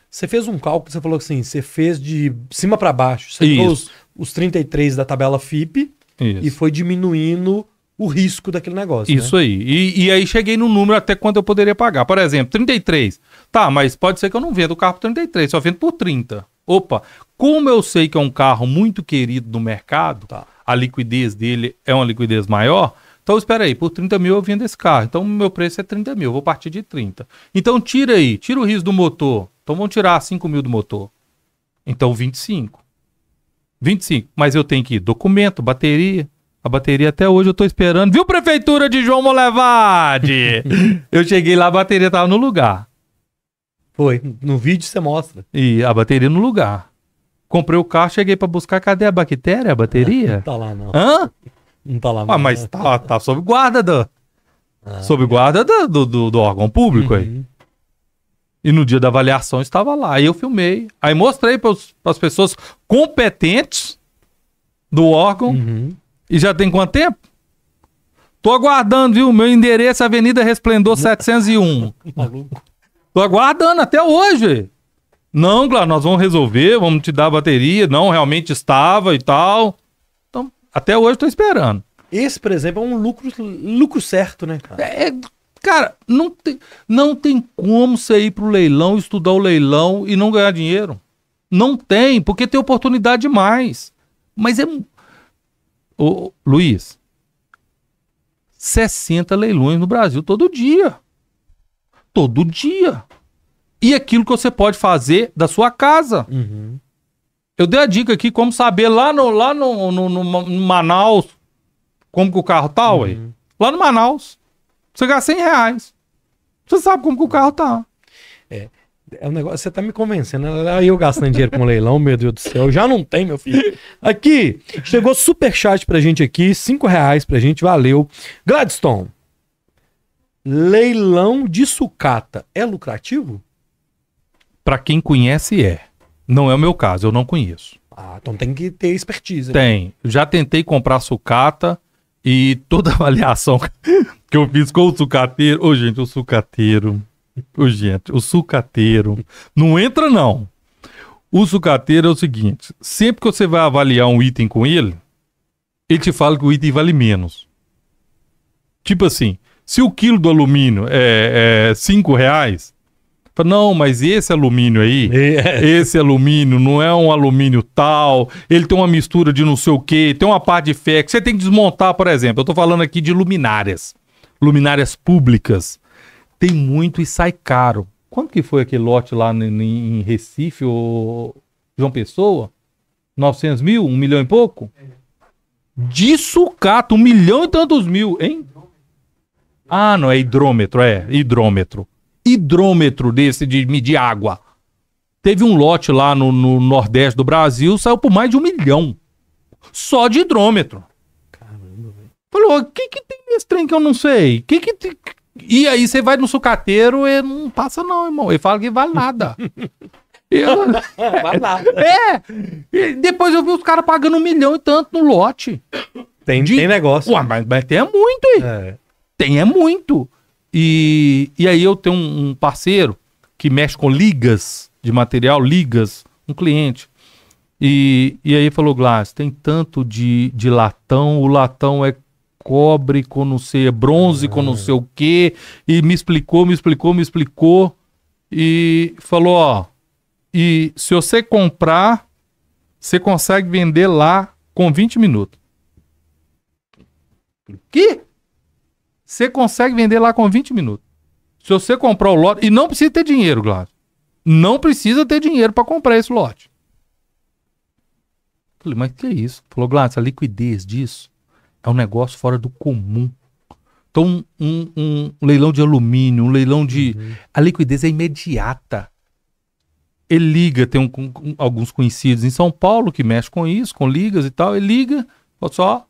Você fez um cálculo, você falou assim, você fez de cima para baixo. Você isso. pegou os, os 33 da tabela FIP isso. e foi diminuindo o risco daquele negócio. Né? Isso né? aí. E, e, aí cheguei no número até quanto eu poderia pagar. Por exemplo, 33. Tá, mas pode ser que eu não venda o carro por 33, só vendo por 30. Opa, como eu sei que é um carro muito querido no mercado, tá. a liquidez dele é uma liquidez maior, então espera aí, por 30 mil eu vendo esse carro. Então meu preço é 30 mil, vou partir de 30. Então tira aí, tira o risco do motor. Então vão tirar 5 mil do motor. Então 25. 25, mas eu tenho que ir documento, bateria, a bateria até hoje eu tô esperando. Viu, prefeitura de João Molevade? eu cheguei lá, a bateria tava no lugar. Foi, no vídeo você mostra. E a bateria no lugar. Comprei o carro, cheguei para buscar. Cadê a bactéria, a bateria? não tá lá, não. Hã? Não tá lá, ah, não. Ah, mas tá, tá sob guarda do... Ah. sob guarda do, do, do órgão público uhum. aí. E no dia da avaliação estava lá. Aí eu filmei. Aí mostrei para as pessoas competentes do órgão. Uhum. E já tem quanto tempo? Tô aguardando, viu? Meu endereço é Avenida Resplendor 701. Maluco. Tô aguardando até hoje. Não, claro, nós vamos resolver, vamos te dar a bateria. Não, realmente estava e tal. Então, até hoje tô esperando. Esse, por exemplo, é um lucro, lucro certo, né, cara? É, é, cara, não tem, não tem como você ir pro leilão, estudar o leilão e não ganhar dinheiro. Não tem, porque tem oportunidade demais. Mas é ô, Luiz, 60 leilões no Brasil todo dia. Todo dia. E aquilo que você pode fazer da sua casa. Uhum. Eu dei a dica aqui como saber lá no, lá no, no, no, no Manaus como que o carro tá, uhum. ué. Lá no Manaus, você gasta 100 reais. Você sabe como que o carro tá. É um negócio, você tá me convencendo. Né? Aí eu gastando dinheiro com leilão, meu Deus do céu. Já não tem, meu filho. Aqui, chegou super chat pra gente aqui, cinco reais pra gente, valeu. Gladstone, leilão de sucata é lucrativo? Pra quem conhece, é. Não é o meu caso, eu não conheço. Ah, então tem que ter expertise. Né? Tem. Já tentei comprar sucata e toda avaliação que eu fiz com o sucateiro. Ô, oh, gente, o sucateiro Ô, gente, o sucateiro não entra, não. O sucateiro é o seguinte: sempre que você vai avaliar um item com ele, ele te fala que o item vale menos. Tipo assim, se o quilo do alumínio é, é cinco reais, não, mas esse alumínio aí, é. esse alumínio não é um alumínio tal, ele tem uma mistura de não sei o que, tem uma parte de fé que você tem que desmontar, por exemplo. Eu estou falando aqui de luminárias, luminárias públicas tem muito e sai caro. Quanto que foi aquele lote lá em Recife ou João Pessoa? 900 mil? Um milhão e pouco? De sucata, um milhão e tantos mil, hein? Ah, não, é hidrômetro, é, hidrômetro. Hidrômetro desse de medir água. Teve um lote lá no, no Nordeste do Brasil, saiu por mais de um milhão. Só de hidrômetro. Caramba, velho. Falou, o que que tem nesse trem que eu não sei? O que que... Tem... E aí você vai no sucateiro e não passa, não, irmão. Ele fala que vale nada. eu... vale nada. É. E depois eu vi os caras pagando um milhão e tanto no lote. Tem, de... tem negócio. Ué, mas, mas tem é muito, hein? É. Tem é muito. E, e aí eu tenho um, parceiro que mexe com ligas de material, ligas, um cliente. E, e aí falou, Glass, tem tanto de, de latão, o latão é cobre, com não sei, é bronze, com não é. sei o quê, e me explicou, me explicou, me explicou, e falou, ó, e se você comprar, você consegue vender lá com 20 minutos. O quê? Você consegue vender lá com 20 minutos. Se você comprar o lote, e não precisa ter dinheiro, Glávio. Não precisa ter dinheiro para comprar esse lote. Falei, mas que é isso? Falou, Glávio, a liquidez disso é um negócio fora do comum. Então, um, um, um leilão de alumínio, um leilão de. Uhum. A liquidez é imediata. Ele liga, tem um, um, alguns conhecidos em São Paulo que mexe com isso, com ligas e tal. Ele liga, olha só, assim,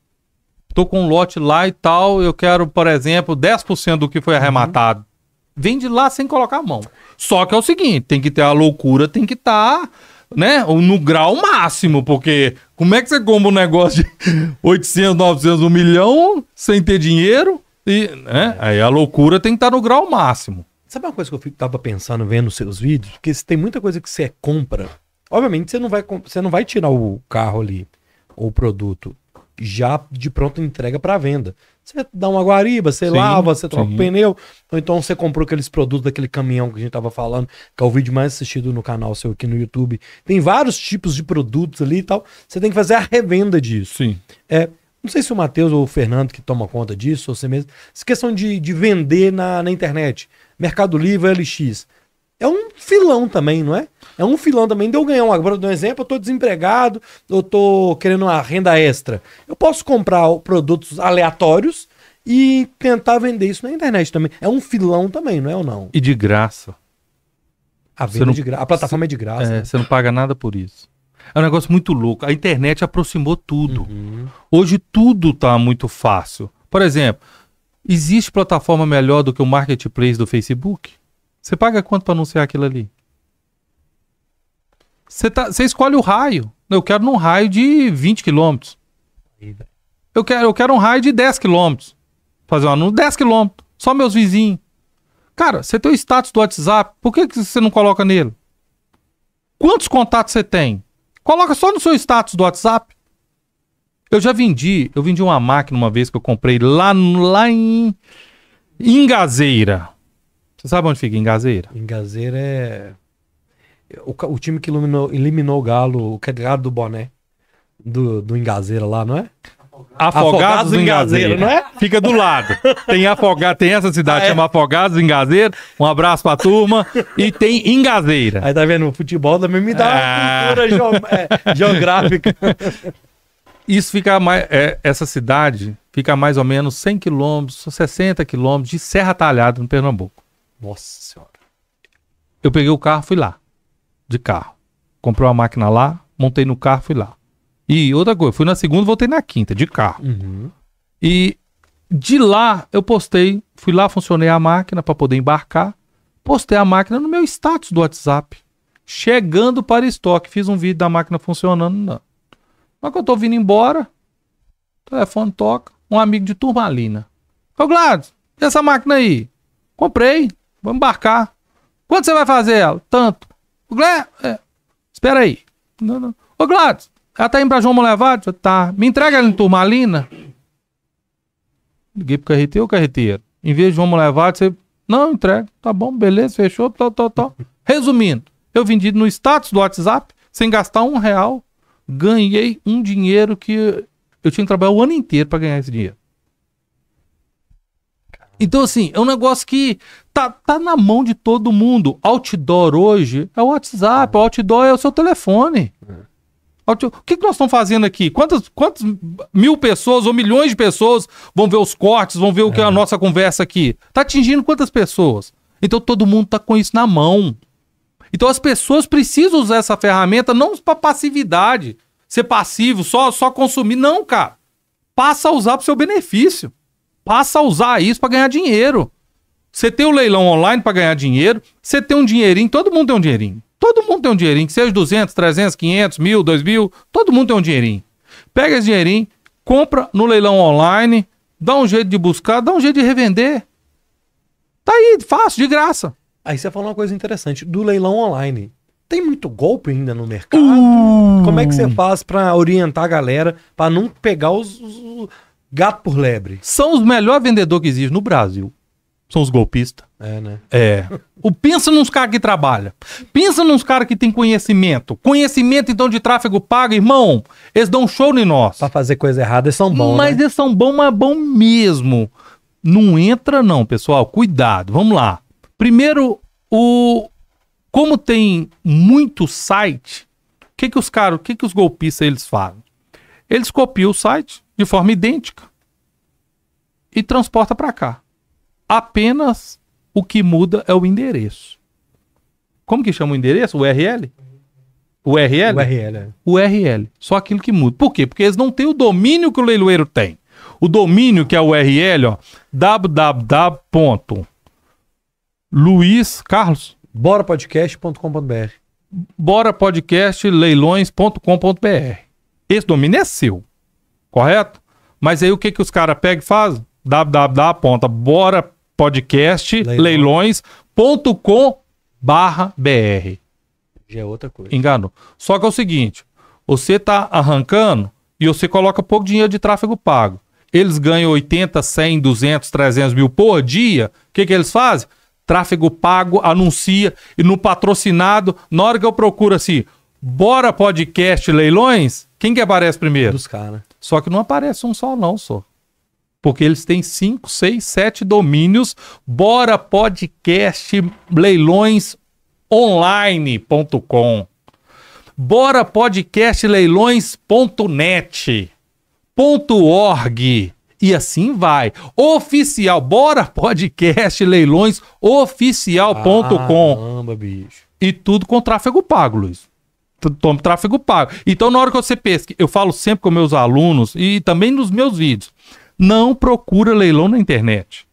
tô com um lote lá e tal, eu quero, por exemplo, 10% do que foi uhum. arrematado. Uhum. Vende lá sem colocar a mão. Só que é o seguinte, tem que ter a loucura, tem que estar. Tá né? ou No grau máximo, porque como é que você compra um negócio de 800, 900, 1 milhão sem ter dinheiro? E, né? Aí a loucura tem que estar tá no grau máximo. Sabe uma coisa que eu tava pensando vendo os seus vídeos? Porque tem muita coisa que você compra. Obviamente você não vai, você não vai tirar o carro ali, ou o produto, já de pronto entrega para venda. Você dá uma guariba, você sim, lava, você troca o pneu. Ou então você comprou aqueles produtos daquele caminhão que a gente tava falando, que é o vídeo mais assistido no canal seu aqui no YouTube. Tem vários tipos de produtos ali e tal. Você tem que fazer a revenda disso. Sim. É, não sei se o Matheus ou o Fernando que toma conta disso, ou você mesmo. se questão de, de vender na, na internet. Mercado Livre, LX é um filão também, não é? É um filão também de eu ganhar um. Agora, eu um exemplo, eu estou desempregado, eu estou querendo uma renda extra. Eu posso comprar produtos aleatórios e tentar vender isso na internet também. É um filão também, não é ou não? E de graça. A venda não, de graça. A plataforma é de graça. É, né? Você não paga nada por isso. É um negócio muito louco. A internet aproximou tudo. Uhum. Hoje tudo está muito fácil. Por exemplo, existe plataforma melhor do que o marketplace do Facebook? Você paga quanto para anunciar aquilo ali? Você, tá, você escolhe o raio. Eu quero num raio de 20 quilômetros. Eu quero, eu quero um raio de 10 quilômetros. Fazer um anúncio, 10 quilômetros. Só meus vizinhos. Cara, você tem o status do WhatsApp, por que, que você não coloca nele? Quantos contatos você tem? Coloca só no seu status do WhatsApp. Eu já vendi, eu vendi uma máquina uma vez que eu comprei lá, lá em, em você sabe onde fica? Em Gazeira? Em Gazeira é. O, o time que eliminou, eliminou o Galo, o que é Galo do Boné, do, do Engazeira lá, não é? Afogados, Afogados Engazeira, não é? Fica do lado. Tem Afogado, tem essa cidade que ah, é? chama Afogados do Engazeira. Um abraço pra turma. E tem Engazeira. Aí tá vendo, o futebol também me dá ah. uma cultura é, geográfica. Isso fica mais. É, essa cidade fica a mais ou menos 100 quilômetros, 60 quilômetros de Serra Talhada, no Pernambuco. Nossa senhora. Eu peguei o carro, fui lá. De carro. Comprei uma máquina lá, montei no carro, fui lá. E outra coisa, fui na segunda, voltei na quinta, de carro. Uhum. E de lá eu postei, fui lá, funcionei a máquina para poder embarcar. Postei a máquina no meu status do WhatsApp. Chegando para estoque, fiz um vídeo da máquina funcionando. Não. Mas que eu tô vindo embora, telefone toca, um amigo de turmalina. Ô Gladys, e essa máquina aí? Comprei, Vamos embarcar. Quanto você vai fazer ela? Tanto. O Glé... É. Espera aí. Não, não. Ô, Gladys, ela tá indo pra João Molevado? Tá. Me entrega ela em Turmalina? Liguei pro carreteiro ou carreteiro? Em vez de João Molevado, você... Não, entrega. Tá bom, beleza, fechou, Tô, tô, tô. Resumindo, eu vendi no status do WhatsApp, sem gastar um real, ganhei um dinheiro que eu tinha que trabalhar o ano inteiro para ganhar esse dinheiro. Então, assim, é um negócio que tá, tá na mão de todo mundo. Outdoor hoje é o WhatsApp, outdoor é o seu telefone. É. o que, que nós estamos fazendo aqui? Quantas, quantas mil pessoas ou milhões de pessoas vão ver os cortes, vão ver o que é a é. nossa conversa aqui? Tá atingindo quantas pessoas? Então todo mundo tá com isso na mão. Então as pessoas precisam usar essa ferramenta não para passividade, ser passivo, só só consumir, não, cara. Passa a usar para seu benefício passa a usar isso para ganhar dinheiro. Você tem o leilão online para ganhar dinheiro, você tem um dinheirinho, todo mundo tem um dinheirinho. Todo mundo tem um dinheirinho, que seja 200, 300, 500, 1000, 2000, todo mundo tem um dinheirinho. Pega esse dinheirinho, compra no leilão online, dá um jeito de buscar, dá um jeito de revender. Tá aí, fácil, de graça. Aí você falou uma coisa interessante, do leilão online. Tem muito golpe ainda no mercado? Uh... Como é que você uh! faz para orientar a galera para não pegar os, os Gato por lebre. São os melhores vendedores que existem no Brasil. São os golpistas. É, né? É. O, pensa nos caras que trabalham. Pensa nos caras que tem conhecimento. Conhecimento, então, de tráfego pago, irmão. Eles dão show em nós. Pra fazer coisa errada, eles são bons. Né? Mas né? eles são bons, mas é bom mesmo. Não entra, não, pessoal. Cuidado. Vamos lá. Primeiro, o. Como tem muito site, o que, que os caras, o que, que os golpistas eles fazem? Eles copiam o site, de forma idêntica e transporta para cá. Apenas o que muda é o endereço. Como que chama o endereço? URL? URL? URL. É. URL. Só aquilo que muda. Por quê? Porque eles não têm o domínio que o leiloeiro tem. O domínio que é o URL, ó, www. Borapodcast.com.br. Borapodcastleilões.com.br. Esse domínio é seu correto? Mas aí o que, que os caras pegam e fazem? www. Ponta, bora podcast leilões.com barra BR. Já é outra coisa. Enganou. Só que é o seguinte, você está arrancando e você coloca pouco dinheiro de tráfego pago. Eles ganham 80, 100, 200, 300 mil por dia. O que, que eles fazem? Tráfego pago, anuncia e no patrocinado, na hora que eu procuro assim, bora podcast leilões, quem que aparece primeiro? Dos caras. Só que não aparece um só, não, só. Porque eles têm cinco, seis, sete domínios. Bora podcast leilõesonline.com. Bora podcast leilões.net. .org e assim vai. Oficial, bora podcast leilões oficial.com. Caramba, bicho. E tudo com tráfego pago, Luiz tomo tráfego pago. Então, na hora que você pesca, eu falo sempre com meus alunos e também nos meus vídeos, não procura leilão na internet.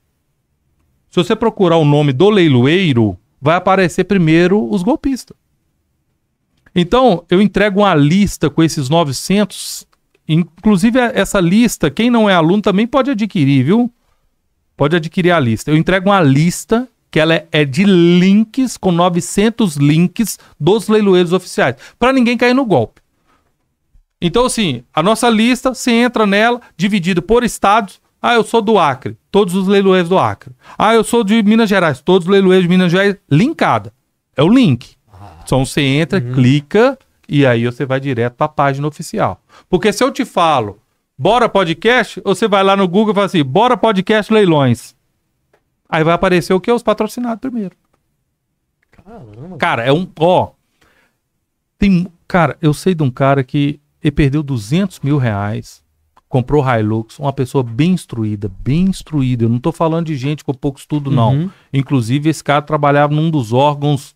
Se você procurar o nome do leiloeiro, vai aparecer primeiro os golpistas. Então, eu entrego uma lista com esses 900. Inclusive, essa lista, quem não é aluno também pode adquirir, viu? Pode adquirir a lista. Eu entrego uma lista que ela é, é de links, com 900 links dos leiloeiros oficiais, para ninguém cair no golpe. Então, assim, a nossa lista, você entra nela, dividido por estados. Ah, eu sou do Acre, todos os leiloeiros do Acre. Ah, eu sou de Minas Gerais, todos os leiloeiros de Minas Gerais, linkada. É o link. Então você entra, uhum. clica e aí você vai direto para a página oficial. Porque se eu te falo, bora podcast, você vai lá no Google e fala assim, bora podcast leilões. Aí vai aparecer o que? Os patrocinados primeiro. Caramba. Cara, é um. Ó. Tem, cara, eu sei de um cara que ele perdeu 200 mil reais, comprou Hilux, uma pessoa bem instruída, bem instruída. Eu não tô falando de gente com pouco estudo, não. Uhum. Inclusive, esse cara trabalhava num dos órgãos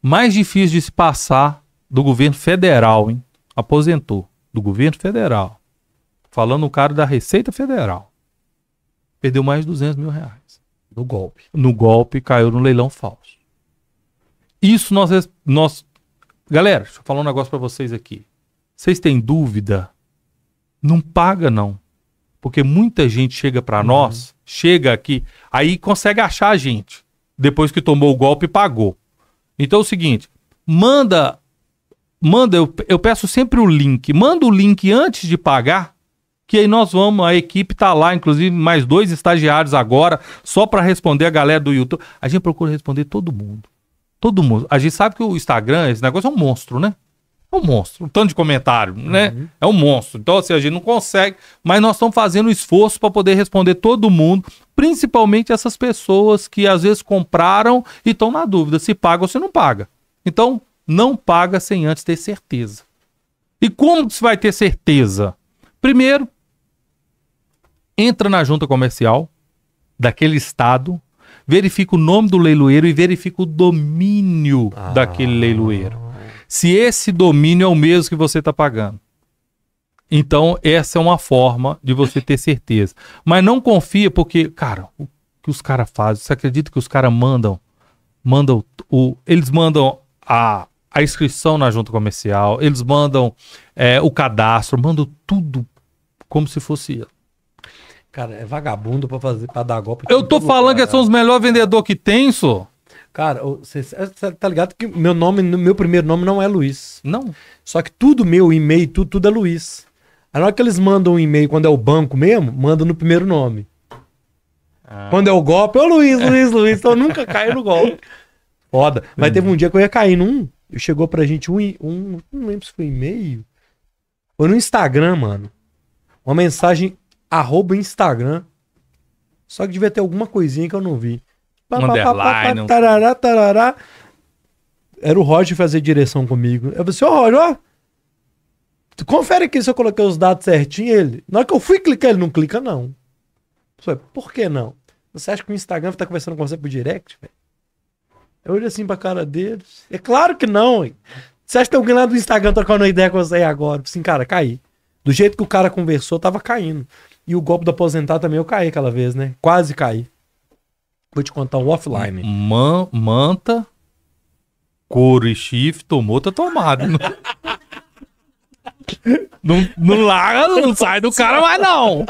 mais difíceis de se passar do governo federal, hein? Aposentou. Do governo federal. Falando o cara da Receita Federal. Perdeu mais de 200 mil reais. No golpe. No golpe, caiu no leilão falso. Isso nós. nós... Galera, deixa eu falar um negócio para vocês aqui. Vocês têm dúvida? Não paga, não. Porque muita gente chega para uhum. nós, chega aqui, aí consegue achar a gente. Depois que tomou o golpe, pagou. Então é o seguinte: manda. Manda, eu, eu peço sempre o link. Manda o link antes de pagar que aí nós vamos, a equipe tá lá, inclusive mais dois estagiários agora, só para responder a galera do YouTube. A gente procura responder todo mundo. Todo mundo. A gente sabe que o Instagram, esse negócio é um monstro, né? É um monstro. Um tanto de comentário, né? Uhum. É um monstro. Então, assim, a gente não consegue, mas nós estamos fazendo esforço para poder responder todo mundo, principalmente essas pessoas que às vezes compraram e estão na dúvida se paga ou se não paga. Então, não paga sem antes ter certeza. E como que você vai ter certeza? Primeiro, entra na junta comercial daquele estado, verifica o nome do leiloeiro e verifica o domínio ah. daquele leiloeiro. Se esse domínio é o mesmo que você está pagando. Então, essa é uma forma de você ter certeza. Mas não confia, porque, cara, o que os caras fazem? Você acredita que os caras mandam? Mandam o. Eles mandam a, a inscrição na junta comercial, eles mandam é, o cadastro, mandam tudo como se fosse Cara, é vagabundo pra, fazer, pra dar golpe. Eu tô falando que são os melhores vendedores que tem, só. Cara, você tá ligado que meu nome, meu primeiro nome não é Luiz. Não. Só que tudo meu, e-mail, tudo, tudo é Luiz. A hora que eles mandam um e-mail, quando é o banco mesmo, manda no primeiro nome. Ah. Quando é o golpe, é o Luiz, Luiz, Luiz. Então eu nunca caio no golpe. Foda. Mas teve um dia que eu ia cair num. Chegou pra gente um, um. Não lembro se foi e-mail. Foi no Instagram, mano. Uma mensagem arroba Instagram. Só que devia ter alguma coisinha que eu não vi. Pá, Underline. Pá, pá, tarará, tarará. Era o Roger fazer direção comigo. Eu falei assim, ô Roger, ó. Confere aqui se eu coloquei os dados certinho. Ele, na hora que eu fui clicar, ele não clica, não. Falei, por que não? Você acha que o Instagram tá conversando com você pro direct, velho? Eu olho assim pra cara deles. É claro que não, hein? Você acha que tem alguém lá do Instagram trocando ideia com você aí agora? Assim, cara, caí. Do jeito que o cara conversou, tava caindo. E o golpe do aposentar também eu caí aquela vez, né? Quase caí. Vou te contar um offline. Man, manta, couro e chifre, tomou, tá tomado. não, não, não larga, não sai do cara mais não.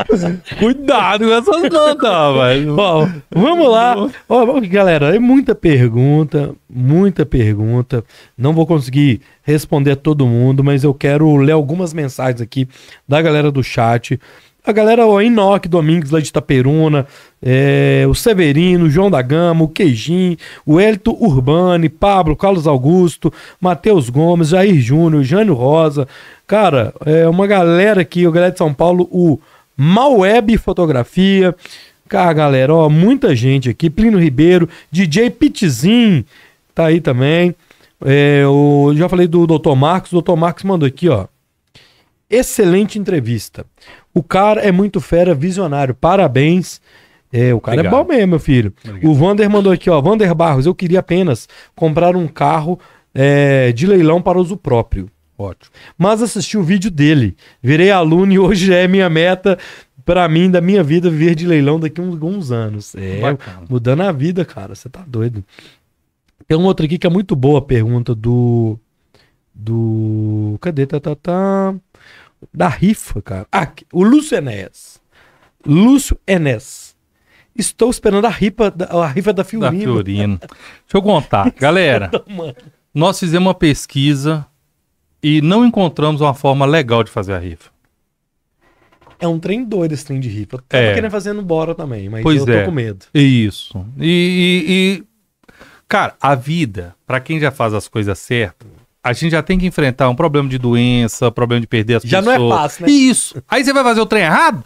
Cuidado com essas mantas, velho. Bom, vamos lá. Ó, galera, é muita pergunta, muita pergunta. Não vou conseguir responder a todo mundo, mas eu quero ler algumas mensagens aqui da galera do chat. A galera, o Enoque Domingos lá de Itaperuna, é, o Severino, o João da Gama, o Queijim, o Elito Urbani, Pablo, Carlos Augusto, Matheus Gomes, Jair Júnior, Jânio Rosa. Cara, é uma galera aqui, o galera de São Paulo, o Malweb Fotografia. Cara, galera, ó, muita gente aqui. Plínio Ribeiro, DJ Pitzin, tá aí também. É, o, já falei do Dr. Marcos, o Dr. Marcos mandou aqui, ó. Excelente entrevista. O cara é muito fera, visionário. Parabéns. É, o cara é Obrigado. é bom mesmo, meu filho. Obrigado. O Vander mandou aqui, ó. Vander Barros, eu queria apenas comprar um carro é, de leilão para uso próprio. Ótimo. Mas assisti o vídeo dele. Virei aluno e hoje é minha meta para mim, da minha vida, viver de leilão daqui a alguns anos. É, Bacana. mudando a vida, cara. Você tá doido. Tem um outro aqui que é muito boa a pergunta do. Do. Cadê? Tá, tá, tá da rifa, cara. Aqui, o Lúcio Enéas. Lúcio Enéas. Estou esperando a rifa da, a rifa da Fiorina Da Deixa eu contar. Galera, é nós fizemos uma pesquisa e não encontramos uma forma legal de fazer a rifa. É um trem doido esse trem de rifa. Eu tava é. querendo fazer no Bora também, mas pois eu tô é. com medo. Isso. E, e, e, cara, a vida, para quem já faz as coisas certas, a gente já tem que enfrentar um problema de doença, problema de perder as já pessoas. Já não é fácil, né? Isso. Aí você vai fazer o trem errado?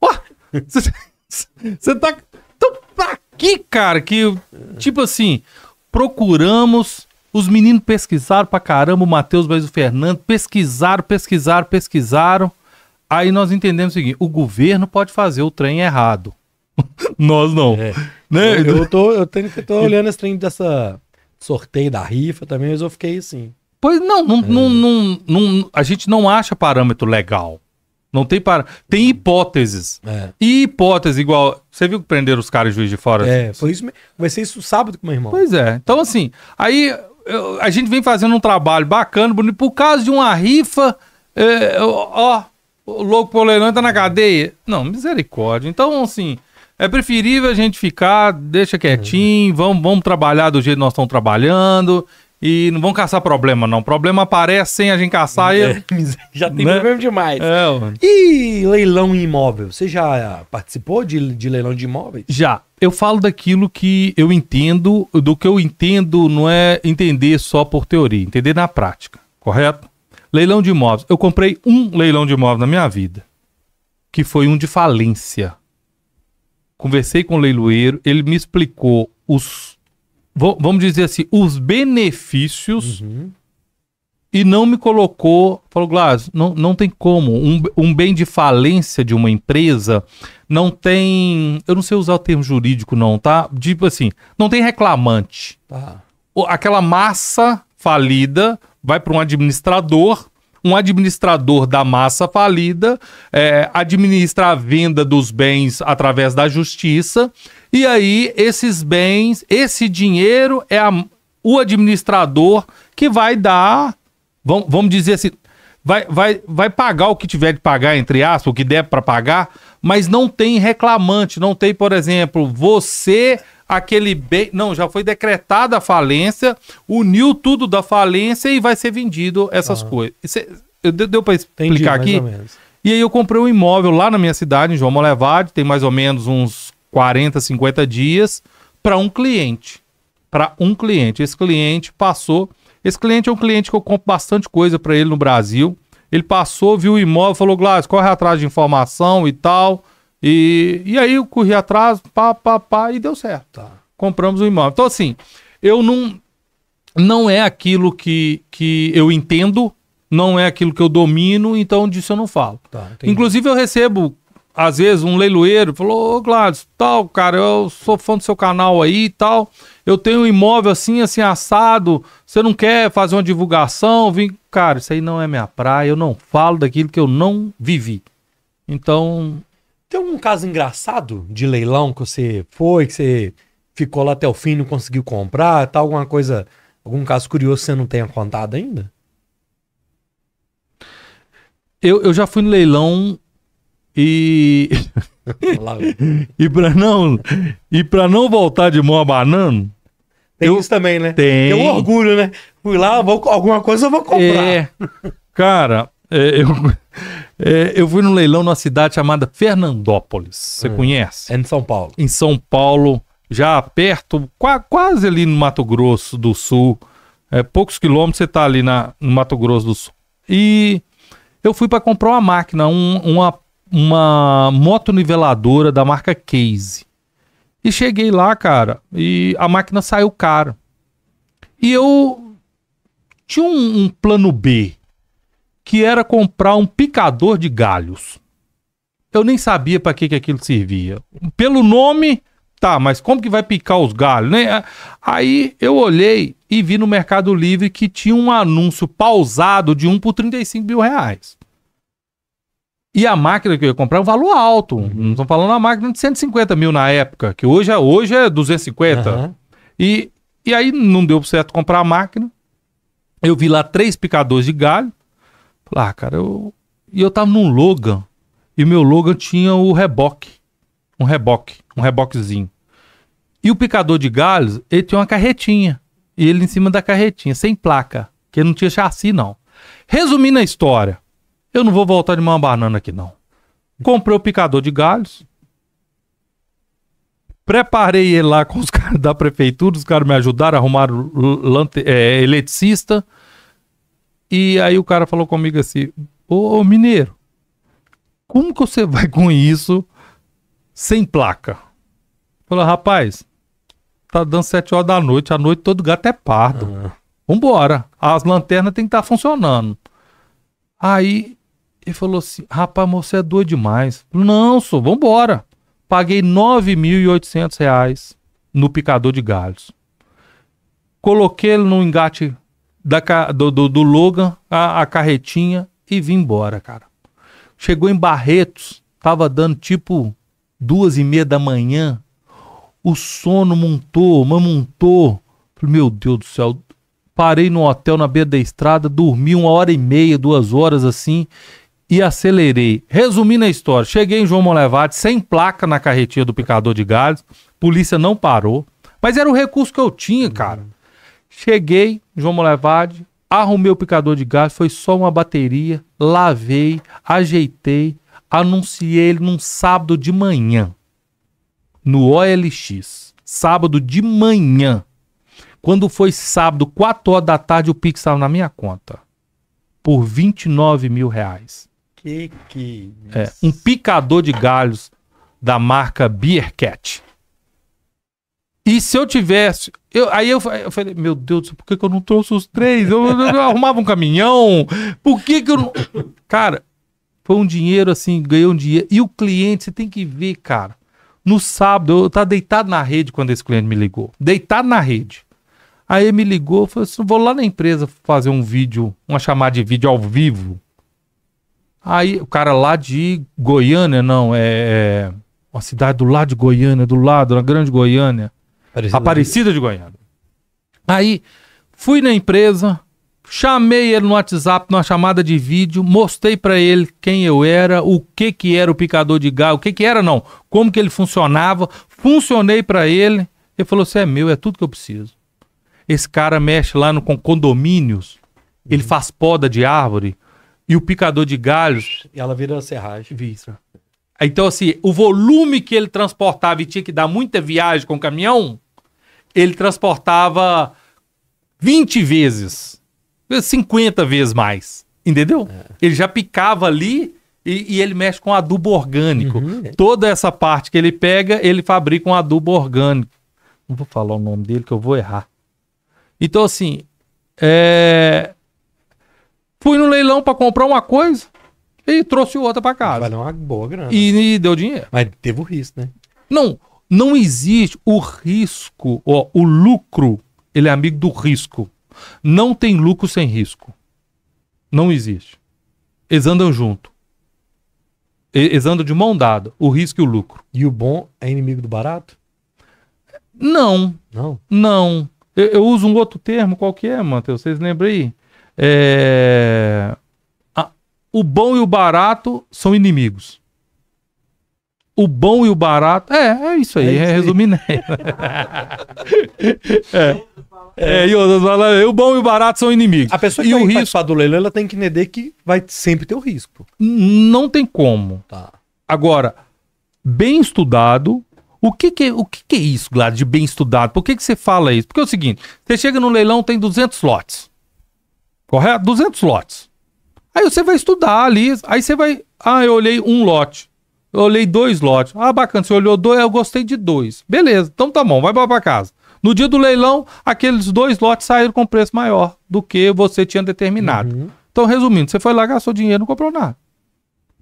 Pô, você tá. Então, pra aqui, cara? Que, tipo assim, procuramos. Os meninos pesquisaram pra caramba, o Matheus mas o Fernando, pesquisaram, pesquisaram, pesquisaram. Aí nós entendemos o seguinte: o governo pode fazer o trem errado. nós não. É. Né? Eu, eu, tô, eu, tenho, eu tô olhando esse trem dessa sorteio da rifa também, mas eu fiquei assim. Pois não, não, é. não, não, não, a gente não acha parâmetro legal. Não tem para Tem hipóteses. É. E hipótese igual. Você viu que prenderam os caras juiz de fora? É, foi isso. Comecei isso sábado com meu irmão. Pois é. Então, assim, aí eu, a gente vem fazendo um trabalho bacana, bonito. Por causa de uma rifa, é, ó, o louco polerante tá na cadeia. Não, misericórdia. Então, assim, é preferível a gente ficar, deixa quietinho, uhum. vamos, vamos trabalhar do jeito que nós estamos trabalhando e não vamos caçar problema, não. Problema aparece sem a gente caçar. É. E... já tem né? problema demais. É, e leilão imóvel? Você já participou de, de leilão de imóveis? Já. Eu falo daquilo que eu entendo, do que eu entendo não é entender só por teoria, entender na prática, correto? Leilão de imóveis. Eu comprei um leilão de imóvel na minha vida, que foi um de falência conversei com o leiloeiro, ele me explicou os, vamos dizer assim, os benefícios uhum. e não me colocou, falou, Glass, não, não tem como, um, um bem de falência de uma empresa não tem, eu não sei usar o termo jurídico não, tá? Tipo assim, não tem reclamante. Tá. Aquela massa falida vai para um administrador um administrador da massa falida é, administra a venda dos bens através da justiça. E aí, esses bens, esse dinheiro é a, o administrador que vai dar, vamos, vamos dizer assim, vai, vai, vai pagar o que tiver de pagar, entre aspas, o que der para pagar mas não tem reclamante, não tem, por exemplo, você aquele bem. Não, já foi decretada a falência, uniu tudo da falência e vai ser vendido essas ah. coisas. Cê, deu deu para explicar Entendi, aqui? E aí eu comprei um imóvel lá na minha cidade, em João Molevade, tem mais ou menos uns 40, 50 dias, para um cliente. Para um cliente. Esse cliente passou. Esse cliente é um cliente que eu compro bastante coisa para ele no Brasil. Ele passou, viu o imóvel, falou, Glass, corre atrás de informação e tal. E, e aí eu corri atrás, pá, pá, pá, e deu certo. Tá. Compramos o imóvel. Então, assim, eu não. Não é aquilo que, que eu entendo, não é aquilo que eu domino, então disso eu não falo. Tá, Inclusive, eu recebo às vezes, um leiloeiro falou, ô Gladys, tal, cara, eu sou fã do seu canal aí e tal. Eu tenho um imóvel assim, assim, assado. Você não quer fazer uma divulgação? Vim, cara, isso aí não é minha praia, eu não falo daquilo que eu não vivi. Então. Tem algum caso engraçado de leilão que você foi, que você ficou lá até o fim, não conseguiu comprar, tal, tá alguma coisa, algum caso curioso que você não tenha contado ainda? Eu, eu já fui no leilão e. e para não e para não voltar de mão abanando tem eu... isso também né tem tem um orgulho né fui lá vou alguma coisa eu vou comprar é... cara é, eu é, eu fui no leilão numa cidade chamada Fernandópolis você hum. conhece é em São Paulo em São Paulo já perto quase ali no Mato Grosso do Sul é, poucos quilômetros você está ali na, no Mato Grosso do Sul e eu fui para comprar uma máquina um, uma uma moto niveladora da marca Case. E cheguei lá, cara, e a máquina saiu cara. E eu tinha um, um plano B, que era comprar um picador de galhos. Eu nem sabia para que, que aquilo servia. Pelo nome, tá, mas como que vai picar os galhos, né? Aí eu olhei e vi no Mercado Livre que tinha um anúncio pausado de um por 35 mil reais. E a máquina que eu ia comprar é um valor alto. Uhum. Não estou falando uma máquina de 150 mil na época, que hoje é, hoje é 250. Uhum. E, e aí não deu certo comprar a máquina. Eu vi lá três picadores de galho. Falei, ah, cara, eu. E eu tava num Logan. E o meu Logan tinha o reboque. Um reboque. Um reboquezinho. E o picador de galhos, ele tinha uma carretinha. E ele em cima da carretinha, sem placa. Que não tinha chassi, não. Resumindo a história. Eu não vou voltar de uma banana aqui, não. Comprei o picador de galhos. Preparei ele lá com os caras da prefeitura. Os caras me ajudaram, arrumaram é, eletricista. E aí o cara falou comigo assim: Ô, ô mineiro, como que você vai com isso sem placa? Falou, rapaz, tá dando sete horas da noite, a noite todo gato é pardo. Uhum. Vambora. As lanternas tem que estar tá funcionando. Aí e falou assim: rapaz, você é doido demais. Não, sou, vambora. Paguei 9.800 reais no picador de galhos. Coloquei ele no engate da, do, do, do Logan, a, a carretinha, e vim embora, cara. Chegou em Barretos, tava dando tipo duas e meia da manhã. O sono montou, montou Meu Deus do céu. Parei no hotel na beira da estrada, dormi uma hora e meia, duas horas assim e acelerei. Resumindo a história, cheguei em João Molevade sem placa na carretinha do picador de galhos, polícia não parou, mas era o recurso que eu tinha, cara. Cheguei em João Molevade, arrumei o picador de galhos, foi só uma bateria, lavei, ajeitei, anunciei ele num sábado de manhã, no OLX. Sábado de manhã. Quando foi sábado, 4 horas da tarde, o Pix estava na minha conta por 29 mil reais. Que que. É, um picador de galhos da marca Beercat. E se eu tivesse. Eu, aí eu, eu falei, meu Deus, por que, que eu não trouxe os três? Eu, eu, eu arrumava um caminhão. Por que, que eu não. Cara, foi um dinheiro assim, ganhei um dinheiro. E o cliente, você tem que ver, cara. No sábado, eu tava deitado na rede quando esse cliente me ligou. Deitado na rede. Aí ele me ligou, falou assim: vou lá na empresa fazer um vídeo, uma chamada de vídeo ao vivo. Aí o cara lá de Goiânia, não, é, é uma cidade do lado de Goiânia, do lado, na Grande Goiânia, Aparecida, Aparecida de Goiânia. Aí fui na empresa, chamei ele no WhatsApp, numa chamada de vídeo, mostrei para ele quem eu era, o que que era o picador de galho, o que que era não, como que ele funcionava, funcionei para ele, ele falou, você é meu, é tudo que eu preciso. Esse cara mexe lá no com condomínios, ele uhum. faz poda de árvore, e o picador de galhos. E ela vira serragem. Vira. Então, assim, o volume que ele transportava e tinha que dar muita viagem com o caminhão, ele transportava 20 vezes, 50 vezes mais. Entendeu? É. Ele já picava ali e, e, ele mexe com adubo orgânico. Uhum. É. Toda essa parte que ele pega, ele fabrica um adubo orgânico. Não vou falar o nome dele que eu vou errar. Então, assim, é... Fui no leilão para comprar uma coisa e trouxe outra para casa. Valeu uma boa grana. E, e, deu dinheiro. Mas teve o risco, né? Não, não existe o risco, ó, o lucro, ele é amigo do risco. Não tem lucro sem risco. Não existe. Eles andam junto. Eles andam de mão dada, o risco e o lucro. E o bom é inimigo do barato? Não. Não? Não. Eu, eu uso um outro termo Qual é, Matheus, vocês lembram aí? É... o bom e o barato são inimigos. O bom e o barato. É, é isso aí, é, é resumindo. é. É, e outras o bom e o barato são inimigos. A pessoa que e o risco do leilão, ela tem que entender que vai sempre ter o risco. Não tem como. Tá. Agora, bem estudado, o que que, o que, que é isso, Gladys, de bem estudado? Por que que você fala isso? Porque é o seguinte, você chega no leilão, tem 200 lotes correto? 200 lotes. Aí você vai estudar ali, aí você vai, ah, eu olhei um lote, eu olhei dois lotes. Ah, bacana, você olhou dois, eu gostei de dois. Beleza, então tá bom, vai para casa. No dia do leilão, aqueles dois lotes saíram com preço maior do que você tinha determinado. Uhum. Então, resumindo, você foi lá, gastou dinheiro, não comprou nada.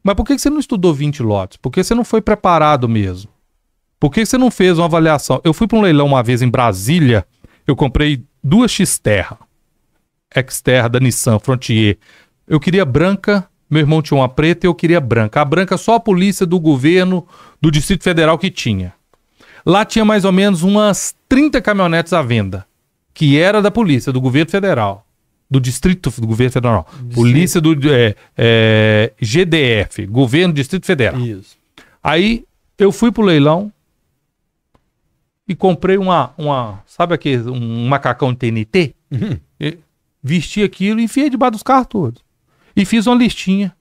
Mas por que você não estudou 20 lotes? Porque você não foi preparado mesmo. Por que você não fez uma avaliação? Eu fui para um leilão uma vez em Brasília, eu comprei duas X terra. Xterra da Nissan Frontier. Eu queria branca, meu irmão tinha uma preta e eu queria branca. A branca só a polícia do governo do Distrito Federal que tinha. Lá tinha mais ou menos umas 30 caminhonetes à venda, que era da polícia, do governo federal. Do Distrito do Governo Federal. Distrito. Polícia do é, é, GDF, Governo Distrito Federal. Isso. Aí eu fui pro leilão e comprei uma. uma sabe aquele um macacão TNT? Uhum vesti aquilo e enfiei debaixo dos carros todos. E fiz uma listinha.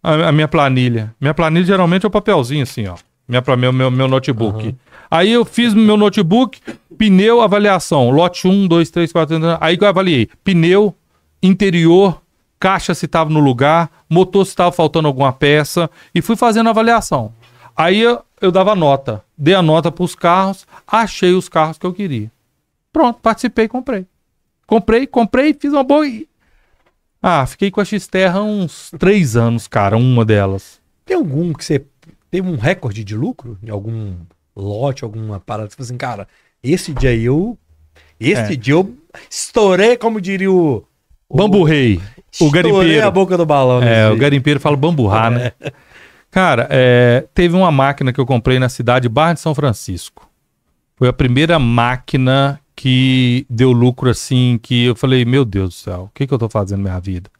A, a, minha planilha. Minha planilha geralmente é o um papelzinho assim, ó. Minha, meu, meu, meu notebook. Uhum. Aí eu fiz meu notebook, pneu, avaliação. Lote 1, 2, 3, 4, 5, aí eu avaliei. Pneu, interior, caixa se estava no lugar, motor se estava faltando alguma peça. E fui fazendo a avaliação. Aí eu, eu dava nota. Dei a nota para os carros, achei os carros que eu queria. Pronto, participei e comprei. Comprei, comprei, fiz uma boa. E... Ah, fiquei com a Xterra uns três anos, cara, uma delas. Tem algum que você teve um recorde de lucro? Em algum lote, alguma parada? Você tipo assim, cara, esse dia eu. Esse é. dia eu estourei, como diria o. o Bambu Rei. O garimpeiro. a boca do balão. Né? É, o garimpeiro fala bamburrar, né? é. né? Cara, é, teve uma máquina que eu comprei na cidade Barra de São Francisco. Foi a primeira máquina que deu lucro assim, que eu falei, meu Deus do céu, o que, que eu estou fazendo na minha vida?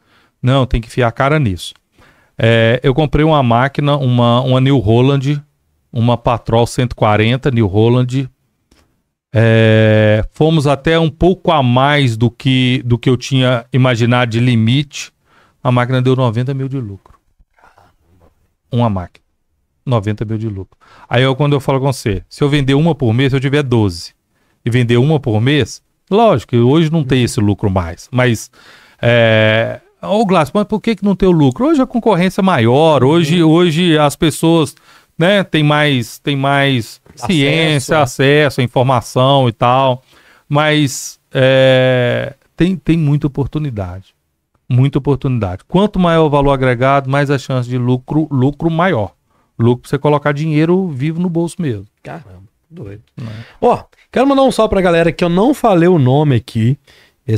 Não, tem que fiar a cara nisso. É, eu comprei uma máquina, uma, uma New Holland, uma Patrol 140 New Holland. É, fomos até um pouco a mais do que, do que eu tinha imaginado de limite. A máquina deu 90 mil de lucro. Uma máquina. 90 mil de lucro. Aí eu, quando eu falo com você, se eu vender uma por mês, eu tiver 12 e vender uma por mês, lógico que hoje não tem esse lucro mais. Mas, é, ô Glass, mas por que, que não tem o lucro? Hoje a concorrência é maior, hoje, hoje as pessoas né, tem mais, tem mais acesso, ciência, né? acesso à informação e tal. Mas é, tem, tem muita oportunidade. Muita oportunidade. Quanto maior o valor agregado, mais a chance de lucro, lucro maior. Lucro para você colocar dinheiro vivo no bolso mesmo. Caramba. Doido. É? Ó, oh, quero mandar um salve pra galera que eu não falei o nome aqui.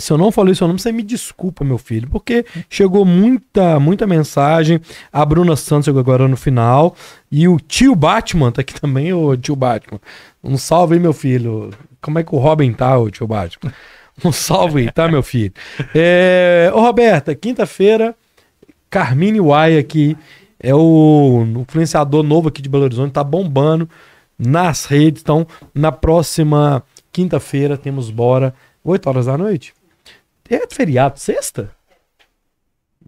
Se eu não falei seu nome, você me desculpa, meu filho, porque chegou muita, muita mensagem. A Bruna Santos chegou agora no final. E o tio Batman tá aqui também, ô tio Batman. Um salve aí, meu filho. Como é que o Robin tá, ô tio Batman? Um salve aí, tá, meu filho? É... Ô, Roberta, quinta-feira, Carmine Uai aqui. É o influenciador novo aqui de Belo Horizonte, tá bombando nas redes. Então, na próxima quinta-feira temos Bora, 8 horas da noite. É feriado, sexta?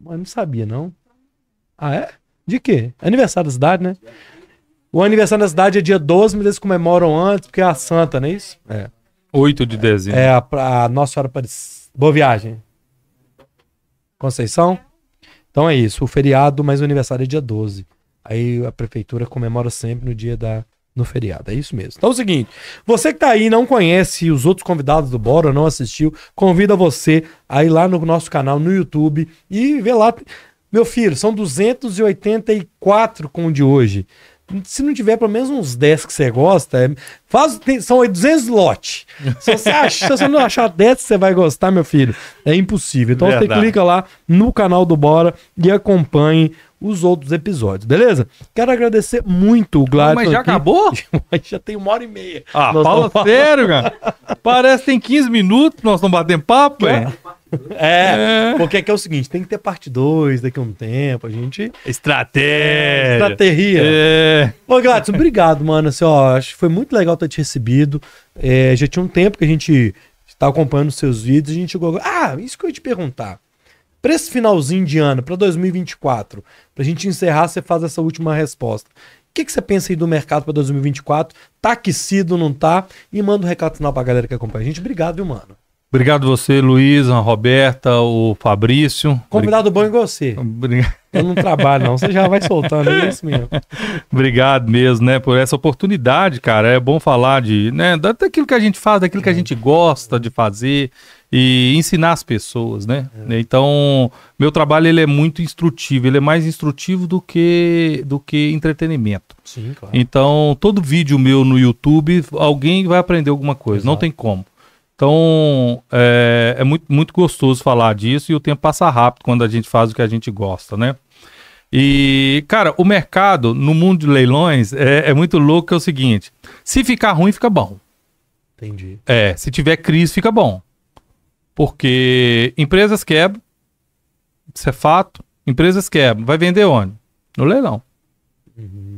Mas não sabia, não. Ah, é? De quê? Aniversário da cidade, né? O aniversário da cidade é dia 12, mas eles comemoram antes, porque é a santa, não é isso? É. 8 de dezembro. É, a, a Nossa Senhora Aparecida. Boa viagem. Conceição? Então é isso. O feriado, mas o aniversário é dia 12. Aí a prefeitura comemora sempre no dia da no feriado. É isso mesmo. Então é o seguinte: você que tá aí não conhece os outros convidados do Bora, não assistiu, convida você a ir lá no nosso canal no YouTube e ver lá. Meu filho, são 284 com o de hoje se não tiver pelo menos uns 10 que você gosta, é, faz, tem, são 200 lotes. Se você, acha, se você não achar 10 que você vai gostar, meu filho, é impossível. Então Verdade. você clica lá no canal do Bora e acompanhe os outros episódios, beleza? Quero agradecer muito o Gladys. Mas já aqui. acabou? já tem uma hora e meia. Ah, fala sério, cara. Parece que tem 15 minutos, nós não batemos papo, é. Hein? É, é, porque aqui é o seguinte, tem que ter parte 2 daqui a um tempo, a gente... Estratégia! Estratégia! É. Ô, Gladys, obrigado, mano, assim, ó, acho que foi muito legal ter te recebido, é, já tinha um tempo que a gente estava acompanhando seus vídeos, a gente chegou... Ah, isso que eu ia te perguntar, Para esse finalzinho de ano, para 2024, a gente encerrar, você faz essa última resposta. O que, que você pensa aí do mercado para 2024? Tá aquecido, não tá? E manda um recado final a galera que acompanha a gente. Obrigado, viu, mano? Obrigado você, Luiz, a Roberta, o Fabrício. Convidado bom em você. Obrigado. Eu não trabalho, não. Você já vai soltando é isso mesmo. Obrigado mesmo, né, por essa oportunidade, cara. É bom falar de, né, daquilo que a gente faz, daquilo que a é. gente gosta de fazer e ensinar as pessoas, né? É. Então, meu trabalho ele é muito instrutivo, ele é mais instrutivo do que do que entretenimento. Sim, claro. Então, todo vídeo meu no YouTube, alguém vai aprender alguma coisa, Exato. não tem como. Então, é, é, muito, muito gostoso falar disso e o tempo passa rápido quando a gente faz o que a gente gosta, né? E, cara, o mercado no mundo de leilões é, é muito louco, é o seguinte: se ficar ruim, fica bom. Entendi. É, se tiver crise, fica bom. Porque empresas quebram, isso é fato. Empresas quebram. Vai vender onde? No leilão. Uhum.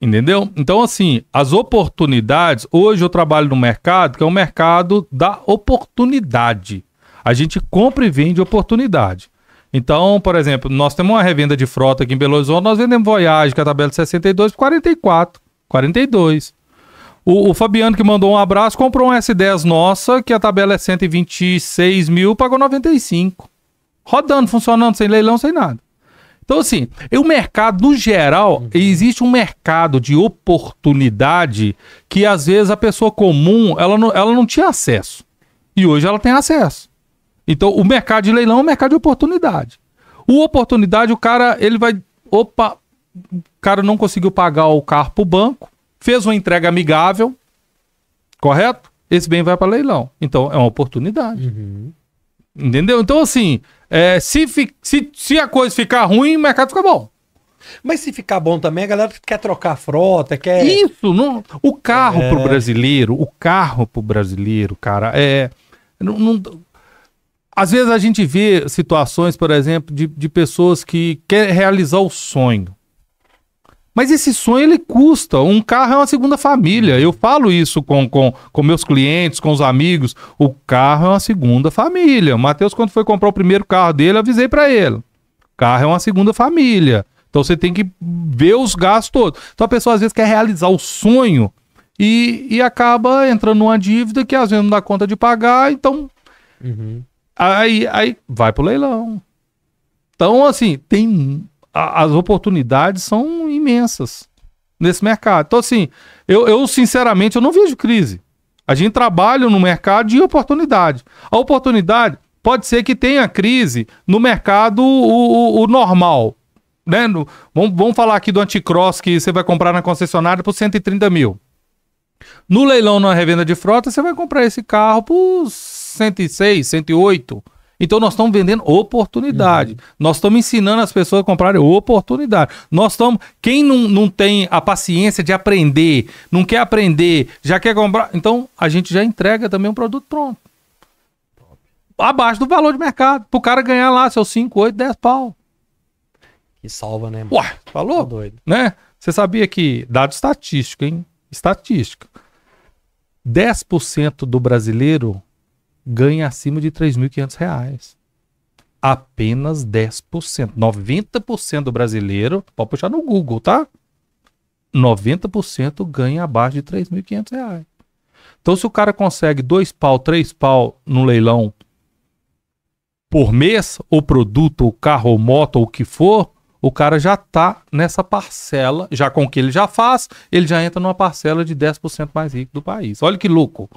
Entendeu? Então, assim, as oportunidades. Hoje eu trabalho no mercado que é o um mercado da oportunidade. A gente compra e vende oportunidade. Então, por exemplo, nós temos uma revenda de frota aqui em Belo Horizonte, nós vendemos Voyage, que é a tabela de 62, 44, 42. O, o, Fabiano que mandou um abraço comprou um S10 nossa, que a tabela é 126 mil, pagou 95. Rodando, funcionando, sem leilão, sem nada. Então, assim, o mercado, no geral, uhum. existe um mercado de oportunidade que, às vezes, a pessoa comum, ela não, ela não tinha acesso. E hoje ela tem acesso. Então, o mercado de leilão é um mercado de oportunidade. O oportunidade, o cara, ele vai... Opa, o cara não conseguiu pagar o carro para o banco, fez uma entrega amigável, correto? Esse bem vai para leilão. Então, é uma oportunidade. Uhum. Entendeu? Então, assim, é, se, fi, se, se a coisa ficar ruim, o mercado fica bom. Mas se ficar bom também, a galera quer trocar a frota, quer. Isso, não. O carro é... pro brasileiro, o carro pro brasileiro, cara, é. Não, não... Às vezes a gente vê situações, por exemplo, de, de pessoas que querem realizar o sonho. Mas esse sonho ele custa. Um carro é uma segunda família. Eu falo isso com, com, com meus clientes, com os amigos. O carro é uma segunda família. O Matheus, quando foi comprar o primeiro carro dele, avisei para ele: carro é uma segunda família. Então você tem que ver os gastos todos. Então a pessoa às vezes quer realizar o sonho e, e acaba entrando numa dívida que às vezes não dá conta de pagar. Então. Uhum. Aí, aí vai pro leilão. Então, assim, tem a, as oportunidades são imensas nesse mercado. Então, assim, eu, eu sinceramente eu não vejo crise. A gente trabalha no mercado de oportunidade. A oportunidade pode ser que tenha crise no mercado o, o, o normal. Né? No, vamos, vamos falar aqui do anticross que você vai comprar na concessionária por 130 mil. No leilão na revenda de frota, você vai comprar esse carro por 106, 108. Então nós estamos vendendo oportunidade. Uhum. Nós estamos ensinando as pessoas a comprarem oportunidade. Nós estamos. Quem não, não tem a paciência de aprender, não quer aprender, já quer comprar. Então a gente já entrega também um produto pronto. Abaixo do valor de mercado. Para o cara ganhar lá seus 5, 8, 10 pau. Que salva, né? Mano? Ué, falou? Tá, tá doido. Né? Você sabia que. Dado estatístico, hein? Estatística. 10% do brasileiro ganha acima de R$ reais Apenas 10%. 90% do brasileiro, pode puxar no Google, tá? 90% ganha abaixo de R$ reais Então, se o cara consegue dois pau, três pau no leilão por mês, o produto, o carro, ou moto, ou o que for, o cara já tá nessa parcela, já com o que ele já faz, ele já entra numa parcela de 10% mais rico do país. Olha que louco.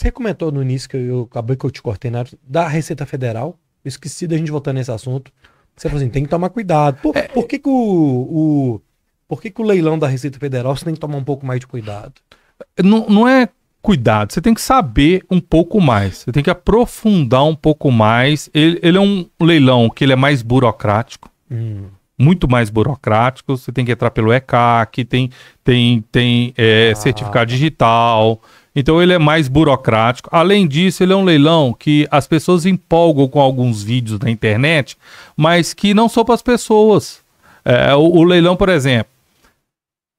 Você comentou no início, que eu acabei que eu te cortei, na, da Receita Federal. Eu esqueci da gente voltar nesse assunto. Você falou assim, tem que tomar cuidado. Por, é, por que, que o, o, por que, que o leilão da Receita Federal você tem que tomar um pouco mais de cuidado? Não, não é cuidado, você tem que saber um pouco mais, você tem que aprofundar um pouco mais. Ele, ele é um leilão que ele é mais burocrático. Hum muito mais burocráticos. Você tem que entrar pelo ECAC, tem, tem, tem é, ah. certificado tá. digital. Então ele é mais burocrático. Além disso, ele é um leilão que as pessoas empolgam com alguns vídeos na internet, mas que não são para as pessoas. É, o, o leilão, por exemplo.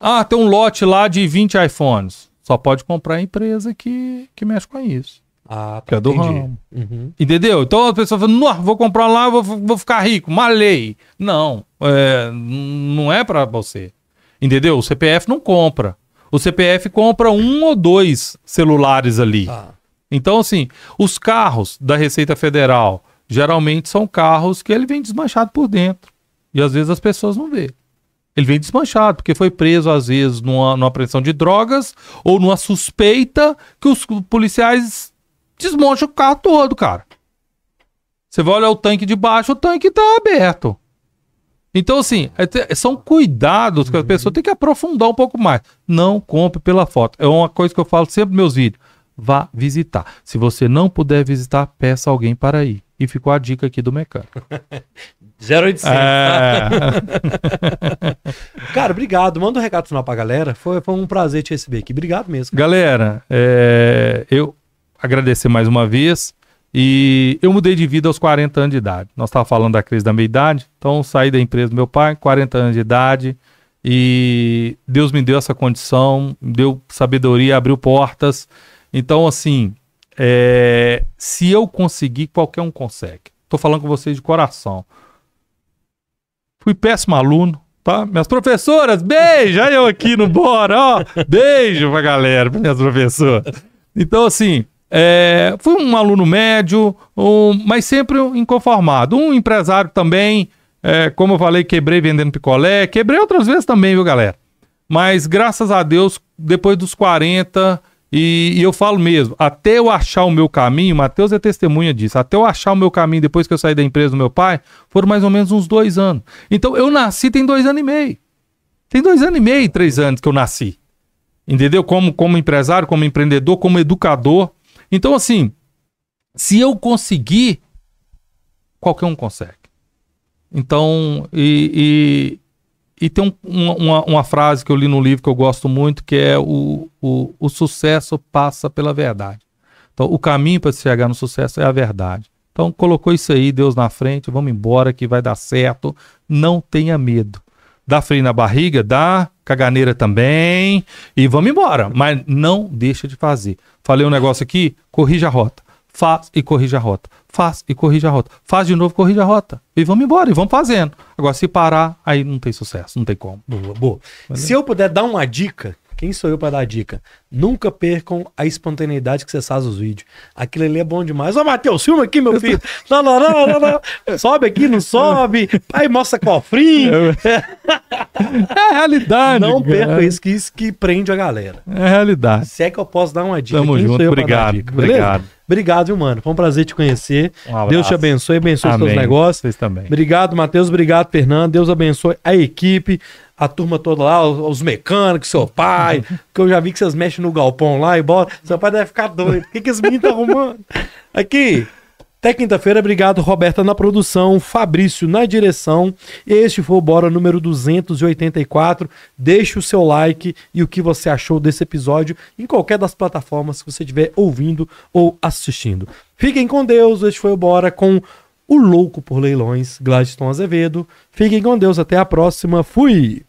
Ah, tem um lote lá de 20 iPhones. Só pode comprar a empresa que, que mexe com isso. Ah, tá. É do ramo. Uhum. Entendeu? Então a pessoa fala, vou comprar lá, vou, vou ficar rico, malhei? Não, é, não é para você. Entendeu? O CPF não compra. O CPF compra um ou dois celulares ali. Ah. Então, assim, os carros da Receita Federal geralmente são carros que ele vem desmanchado por dentro. E às vezes as pessoas não vê. Ele vem desmanchado, porque foi preso, às vezes, numa, numa apreensão de drogas ou numa suspeita que os policiais desmoncha o carro todo, cara. Você vai olhar o tanque de baixo, o tanque está aberto. Então, assim, é é, são cuidados que a uhum. pessoa tem que aprofundar um pouco mais. Não compre pela foto. É uma coisa que eu falo sempre nos meus vídeos. Vá visitar. Se você não puder visitar, peça alguém para ir. E ficou a dica aqui do mecânico. 0800. É. cara, obrigado. Manda um recado final pra galera. Foi, foi um prazer te receber aqui. Obrigado mesmo. Cara. Galera, é, eu, agradecer mais uma vez. E eu mudei de vida aos 40 anos de idade. Nós estávamos falando da crise da meia-idade, então saí da empresa do meu pai, 40 anos de idade, e Deus me deu essa condição, deu sabedoria, abriu portas. Então, assim, é, se eu conseguir, qualquer um consegue. Estou falando com vocês de coração. Fui péssimo aluno, tá? Minhas professoras, beijo! Aí eu aqui no Bora, ó, beijo pra galera, pra minhas professoras. Então, assim, é, um aluno médio, um, mas sempre inconformado. Um empresário também, é, como eu falei, quebrei vendendo picolé, quebrei outras vezes também, viu, galera? Mas graças a Deus, depois dos 40, e, e eu falo mesmo, até eu achar o meu caminho, Matheus é testemunha disso, até eu achar o meu caminho depois que eu saí da empresa do meu pai, foram mais ou menos uns dois anos. Então eu nasci tem dois anos e meio. Tem dois anos e meio, três anos que eu nasci. Entendeu? Como, como empresário, como empreendedor, como educador. Então, assim, se eu conseguir, qualquer um consegue. Então, e, e, e tem um, uma, uma, frase que eu li no livro que eu gosto muito, que é o, o, o sucesso passa pela verdade. Então, o caminho para se chegar no sucesso é a verdade. Então, colocou isso aí, Deus na frente, vamos embora que vai dar certo. Não tenha medo. Dá frio na barriga? Dá. Caganeira também. E vamos embora. Mas não deixa de fazer. Falei um negócio aqui, corrija a rota. Faz e corrija a rota. Faz e corrija a rota. Faz de novo, corrija a rota. E vamos embora, e vamos fazendo. Agora, se parar, aí não tem sucesso, não tem como. Boa. Se eu puder dar uma dica quem sou eu para dar dica? Nunca percam a espontaneidade que você faz os vídeos. Aquilo ali é bom demais. Ó, Matheus, filma aqui, meu filho. Não, não, não, não, não. Sobe aqui, não sobe. Pai, mostra cofrinho. É realidade. Não perca isso, que isso que prende a galera. É realidade. Se é que eu posso dar uma dica. Tamo Quem junto, obrigado. Dica, obrigado. Obrigado, viu, mano? Foi um prazer te conhecer. Um Deus te abençoe, abençoe Amém. os teus negócios. Vocês também. Obrigado, Matheus. Obrigado, Fernando. Deus abençoe a equipe a turma toda lá, os, mecânicos, seu pai, que eu já vi que vocês mexem no galpão lá e bora. Seu pai deve ficar doido. O que, que esse menino tá arrumando? Aqui. Até quinta-feira, obrigado Roberta na produção, Fabrício na direção. Este foi o Bora número 284. Deixe o seu like e o que você achou desse episódio em qualquer das plataformas que você estiver ouvindo ou assistindo. Fiquem com Deus, este foi o Bora com o Louco por Leilões, Gladstone Azevedo. Fiquem com Deus, até a próxima. Fui!